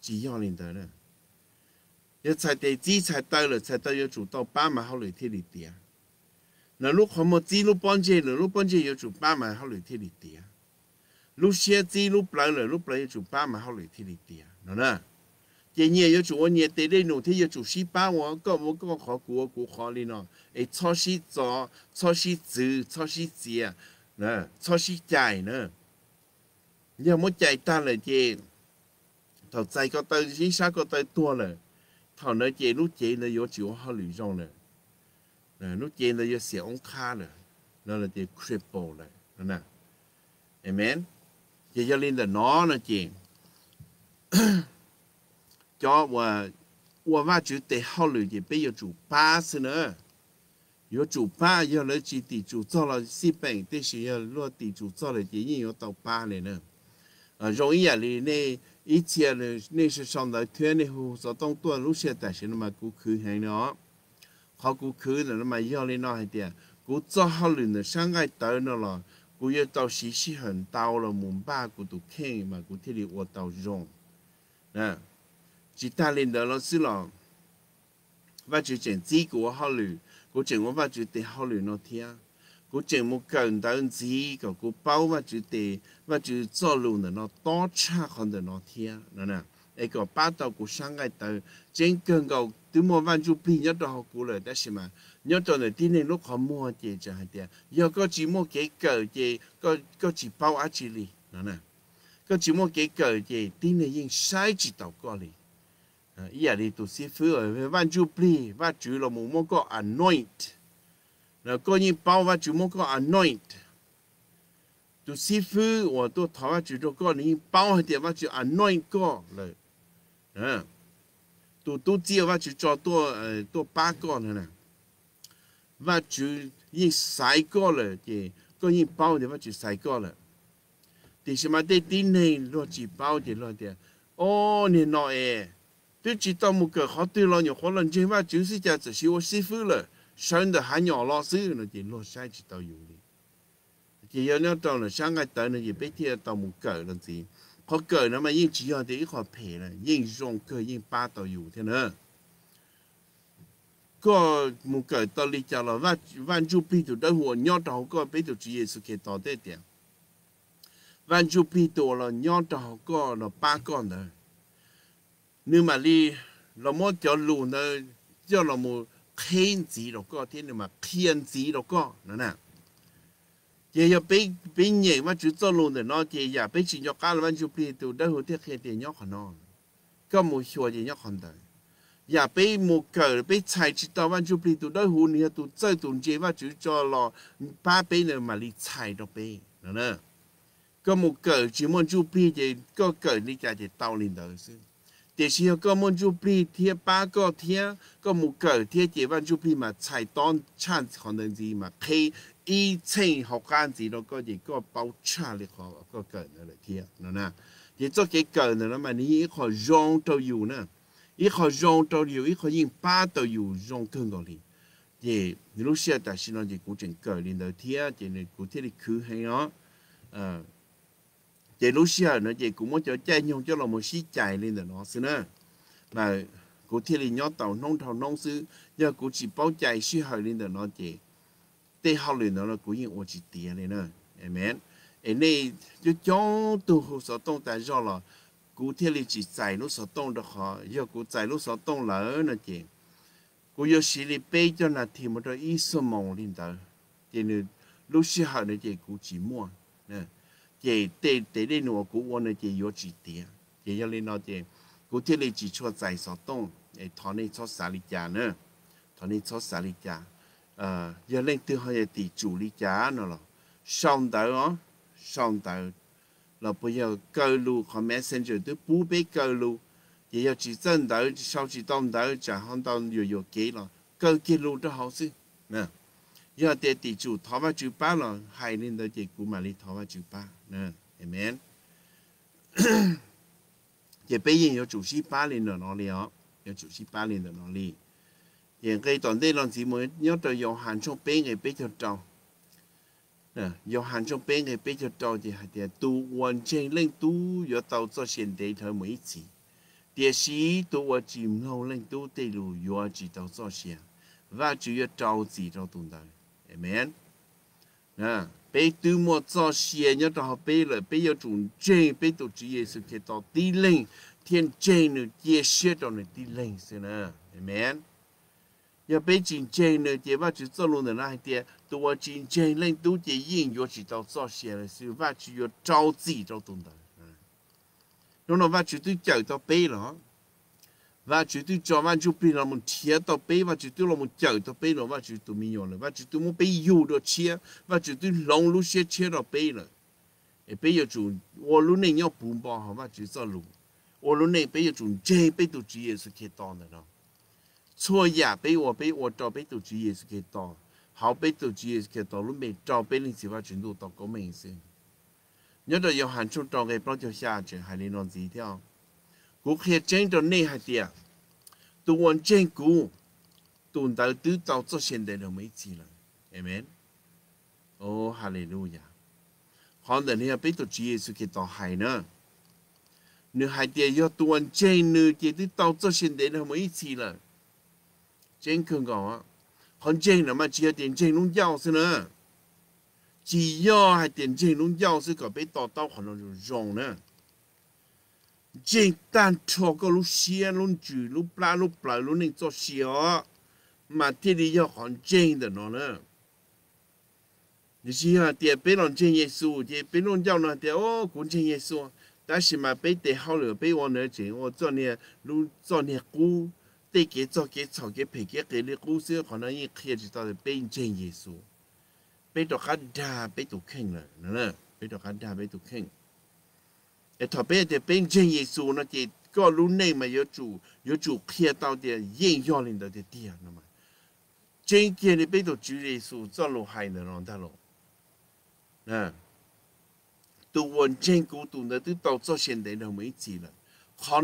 只要連得啦，日菜地只菜豆咯，菜豆要煮到八萬後嚟貼嚟啲啊，嗱 lúc 可冇知 lúc 幫姐咯，lúc 幫姐要煮八萬後嚟貼嚟啲啊，lúc 寫字 lúc 來咯，lúc 來要煮八萬後嚟貼嚟啲啊，嗱嗱。今年要做年底的农田要做十八万，搞么搞好过过好哩呢？哎，超市早，超市走，超市接，呢，超市จ่าย呢，你要么จ่าย单了的，头再个到一下个到多了，头呢借路借了要就好利用了，呢路借了要写红卡了，那了的 cripple 了，呢，amen，也要领着拿了借。cho và và và chữ tế hậu lử thì bây giờ chủ ba xin nữa yo chủ ba yo lỡ chỉ tỷ chủ cho là si bệnh tế sĩ yo lo tỷ chủ cho là chỉ nhìn yo tàu ba này nữa à rồi ý là này ý chia là này sẽ xong đời thuyền này hồ sở tông tuần lúc xe tài sinh mà cũ khứ hàng nó họ cũ khứ là nó mà yo lên nó hay tiền cũ cho hậu lử là sang ngày tới nó là cũ yo tàu sĩ sĩ hận tàu là muốn ba cũ tụ khen mà cũ thiết đi ô tàu rong nè chỉ ta lên đó nó xí lò và chỉ chẳng chỉ của họ lử của chẳng của và chỉ để họ lử nó thia của chẳng một cần ta chỉ, gì cả bao và chỉ để và chỉ cho luôn là nó to cha còn được nó thia nữa nè ấy có ba tàu của sáng ngày tàu trên cơn cầu từ mua văn chú pi nhất đó của lời đó xem mà nhớ cho này tin này lúc họ mua chị chẳng hạn tiền giờ có chỉ mua cái cờ chị có có chỉ bao á chỉ lì nè nè có chỉ mua cái cờ chị tin này yên sai chỉ tàu có lì ia à đi tu sĩ phu, van chu pli va chu lo mu mo ko anoint là có những bao va chu mo ko anoint tu sĩ phu và tu thọ va chu do có những bao hay tiền va chu anoint có à tu tu chia va chu cho tu ờ, tu ba con nè, va chu những sai có rồi thì có những bao thì va chu sai có rồi thì xem mà đây tin này lo chỉ bao thì lo thì ô nên nói tôi chỉ tao một cái khó tiêu lo nhỏ khó lần trên ba chứng sĩ cha chỉ siêu sĩ phu là sơn được hai nhỏ lo sư nó chỉ lo sai chỉ tao dùng đi chỉ giờ nó tao là sáng ngày tới là chỉ biết thiệt tao một cỡ làm gì khó cỡ nó mà yên chỉ giờ thì ít khó phe là yên dùng cỡ yên ba tao dùng thế nữa có một cái tao lý cho là và văn chú bị tụ đâu hồ nhau tao có bị tụ chỉ sự kiện tao thế tiền văn chú bị tụ là nhau tao có là ba con rồi nhưng mà đi nó muốn cho lù nó cho nó một khen gì đó có thế nhưng mà khen gì đó có nữa nè giờ giờ bên bên nhảy mà chú cho lù nữa nó chỉ giờ bên chỉ cho cá là chú bị tụ đã hồi thiết khen tiền nhóc còn non có một chùa gì nhóc hơn đấy, giờ bên một cờ bên chạy chỉ tao mà chú bị tụ đã hồi nữa tụ chơi tụ chơi mà chú cho lo, ba bên nữa mà đi chạy đó bên nữa nè có một cờ chỉ muốn chú bị thì có cờ đi chạy thì tao lên đời xưa เดี๋ยวชีวก็มันจูปีเทียป้าก็เทียก็มุกเกิดเทียเจ็บวันจูปีมาใช่ตอนชันคนหนึ่งจีมาเคยอีเช่นหกการจีเราก็ยังก็เป่าชาเลยขอก็เกิดอะไรเทียนั่นนะเดี๋ยวจะเกิดเนี่ยนะมันนี่ขอยองตัวอยู่นะอีขอยองตัวอยู่อีขอยิงป้าตัวอยู่ยองขึ้นกว่านี้เดี๋ยวี่รู้เสียแต่สิ่งนั้นจะกกูจึงเกิดเรืองเทียเดี๋ยวนี่กูที่ได้คือให้อ่า chạy lúc xưa nó chạy cũng muốn cho chạy nhưng cho là một xí chạy lên là nó xưa nữa là cụ thiên lý nhó tàu nông thầu nông sư giờ cụ chỉ bao chạy xí hỏi lên là nó chạy tê học lên nó là cụ yên ô chỉ tiền lên nữa amen ở đây cho cho tu hồ sở tông tại do là cụ thiên lý chỉ chạy lúc sở tông được họ giờ cụ chạy lúc sở tông là nó chạy cụ giờ xí lý bê cho là thì một cái ít sơ mong lên đó cho nên lúc xưa hỏi nó chạy cụ chỉ mua nè chị tê tê đi nụ cụ ôn chị yếu chi tía chị yếu lên nó chị cụ thiết lên chỉ cho giải sọ đông, ấy thọ nên cho xả lý giá nữa thằng này cho xả lý giá ờ giờ lên hai hơi tỷ chủ lý giá nữa rồi xong tới ó xong tới là bây giờ cơ lưu có messenger tôi bù bê cơ lưu chị yếu chị dân tới sau chị tông tới chả hông tông yếu yếu kế là cơ kia lưu đó hậu sư nè giờ tế tỷ chủ thọ và chữ ba là hay nên tới chỉ cú mà lý thọ và chữ ba nè amen chỉ bây giờ chủ sĩ ba lên là nó liền có chủ sĩ ba lên là nó liền hiện cái toàn thế làm gì mới nhớ tới dòng hàng trong bên người bên cho trâu nè dòng hàng trong bên người bên cho trâu thì hay tiền tu hoàn chỉnh lên tu giờ tàu cho hiện đại thời mới chỉ địa sĩ tu ở chìm lâu lên tu tây lù giờ chỉ tàu cho hiện và chủ yếu trâu chỉ cho tồn tại Amen. Nà, bây tư mô cho xìa nhớ đó bây lời bây giờ chúng trên bây tổ chức Giêsu khi đó tí linh thiên trên nữa chia sẻ đó nữa tí linh xin nè. Amen. Giờ bây chính trên nữa chỉ bắt chữ cho luôn nữa này thì tôi chính trên lên tôi chỉ yên yo chỉ đó cho xìa là sự bắt chữ yo trao gì cho tụng đó. Nó nó bắt chữ tôi chở cho bây rồi và chỉ tiêu cho mà chụp pin là một thiệt tao bê và chỉ tiêu là một chở tao bê nó và chỉ tiêu mi nhon và chỉ tiêu muốn bê yêu được chia và chỉ tiêu lòng lúc chia chia tao bê rồi e bê giờ chủ ô lúc này nhau bùn bò họ và chỉ sợ lù ô lúc này bê giờ chủ chê bê tụ chỉ yêu sự kiện to này đó chua giả bê ô bê ô cho bê tụ chỉ yêu sự kiện to họ bê tụ chỉ yêu sự kiện to lúc mình cho bê linh sĩ và chuyển đồ tao có mình xin nhớ được yêu hàng chung trong cái bao nhiêu xa chuyện hai linh non gì theo cú khi chén cho nê hạt tiệt tu quan chen cú tu đạo tứ đạo cho hiện đại là mấy chi là amen oh hallelujah hòn đền này bây giờ chỉ Jesus khi tao hay nữa nữ hạt tiệt do tu quan chen nữ chỉ tứ đạo cho hiện đại là mấy chi là chen không có hòn chén là mà chỉ là tiền chén luôn giàu xin nữa chỉ do hạt tiền chén luôn giàu sư có bây tao tao hòn nó rong nè jing tan cho ko lu xia luôn ju lu pla lu pla lu ning cho xia mà ti đi yo hon jing de no ne ni xi ha ti pe lon jing yesu ti pe lon giao na ti o kun jing yesu ta xi mà pe te hao le pe won ne jing o cho ne lu cho ne gu, te ke cho ke cho ke pe ke ke le gu se khon na yi khie ji ta de pe jing yesu pe to ka da pe to kheng le ne pe to ka da pe to kheng e ta pe de ben jen ye su na ti ko lu nei ma yo chu tao de yin yo lin de ti ya na ma jen ke ni pe do ju ye su zo lo hai na ron da lo na tu won jen ku tu na tu tao zo xian de na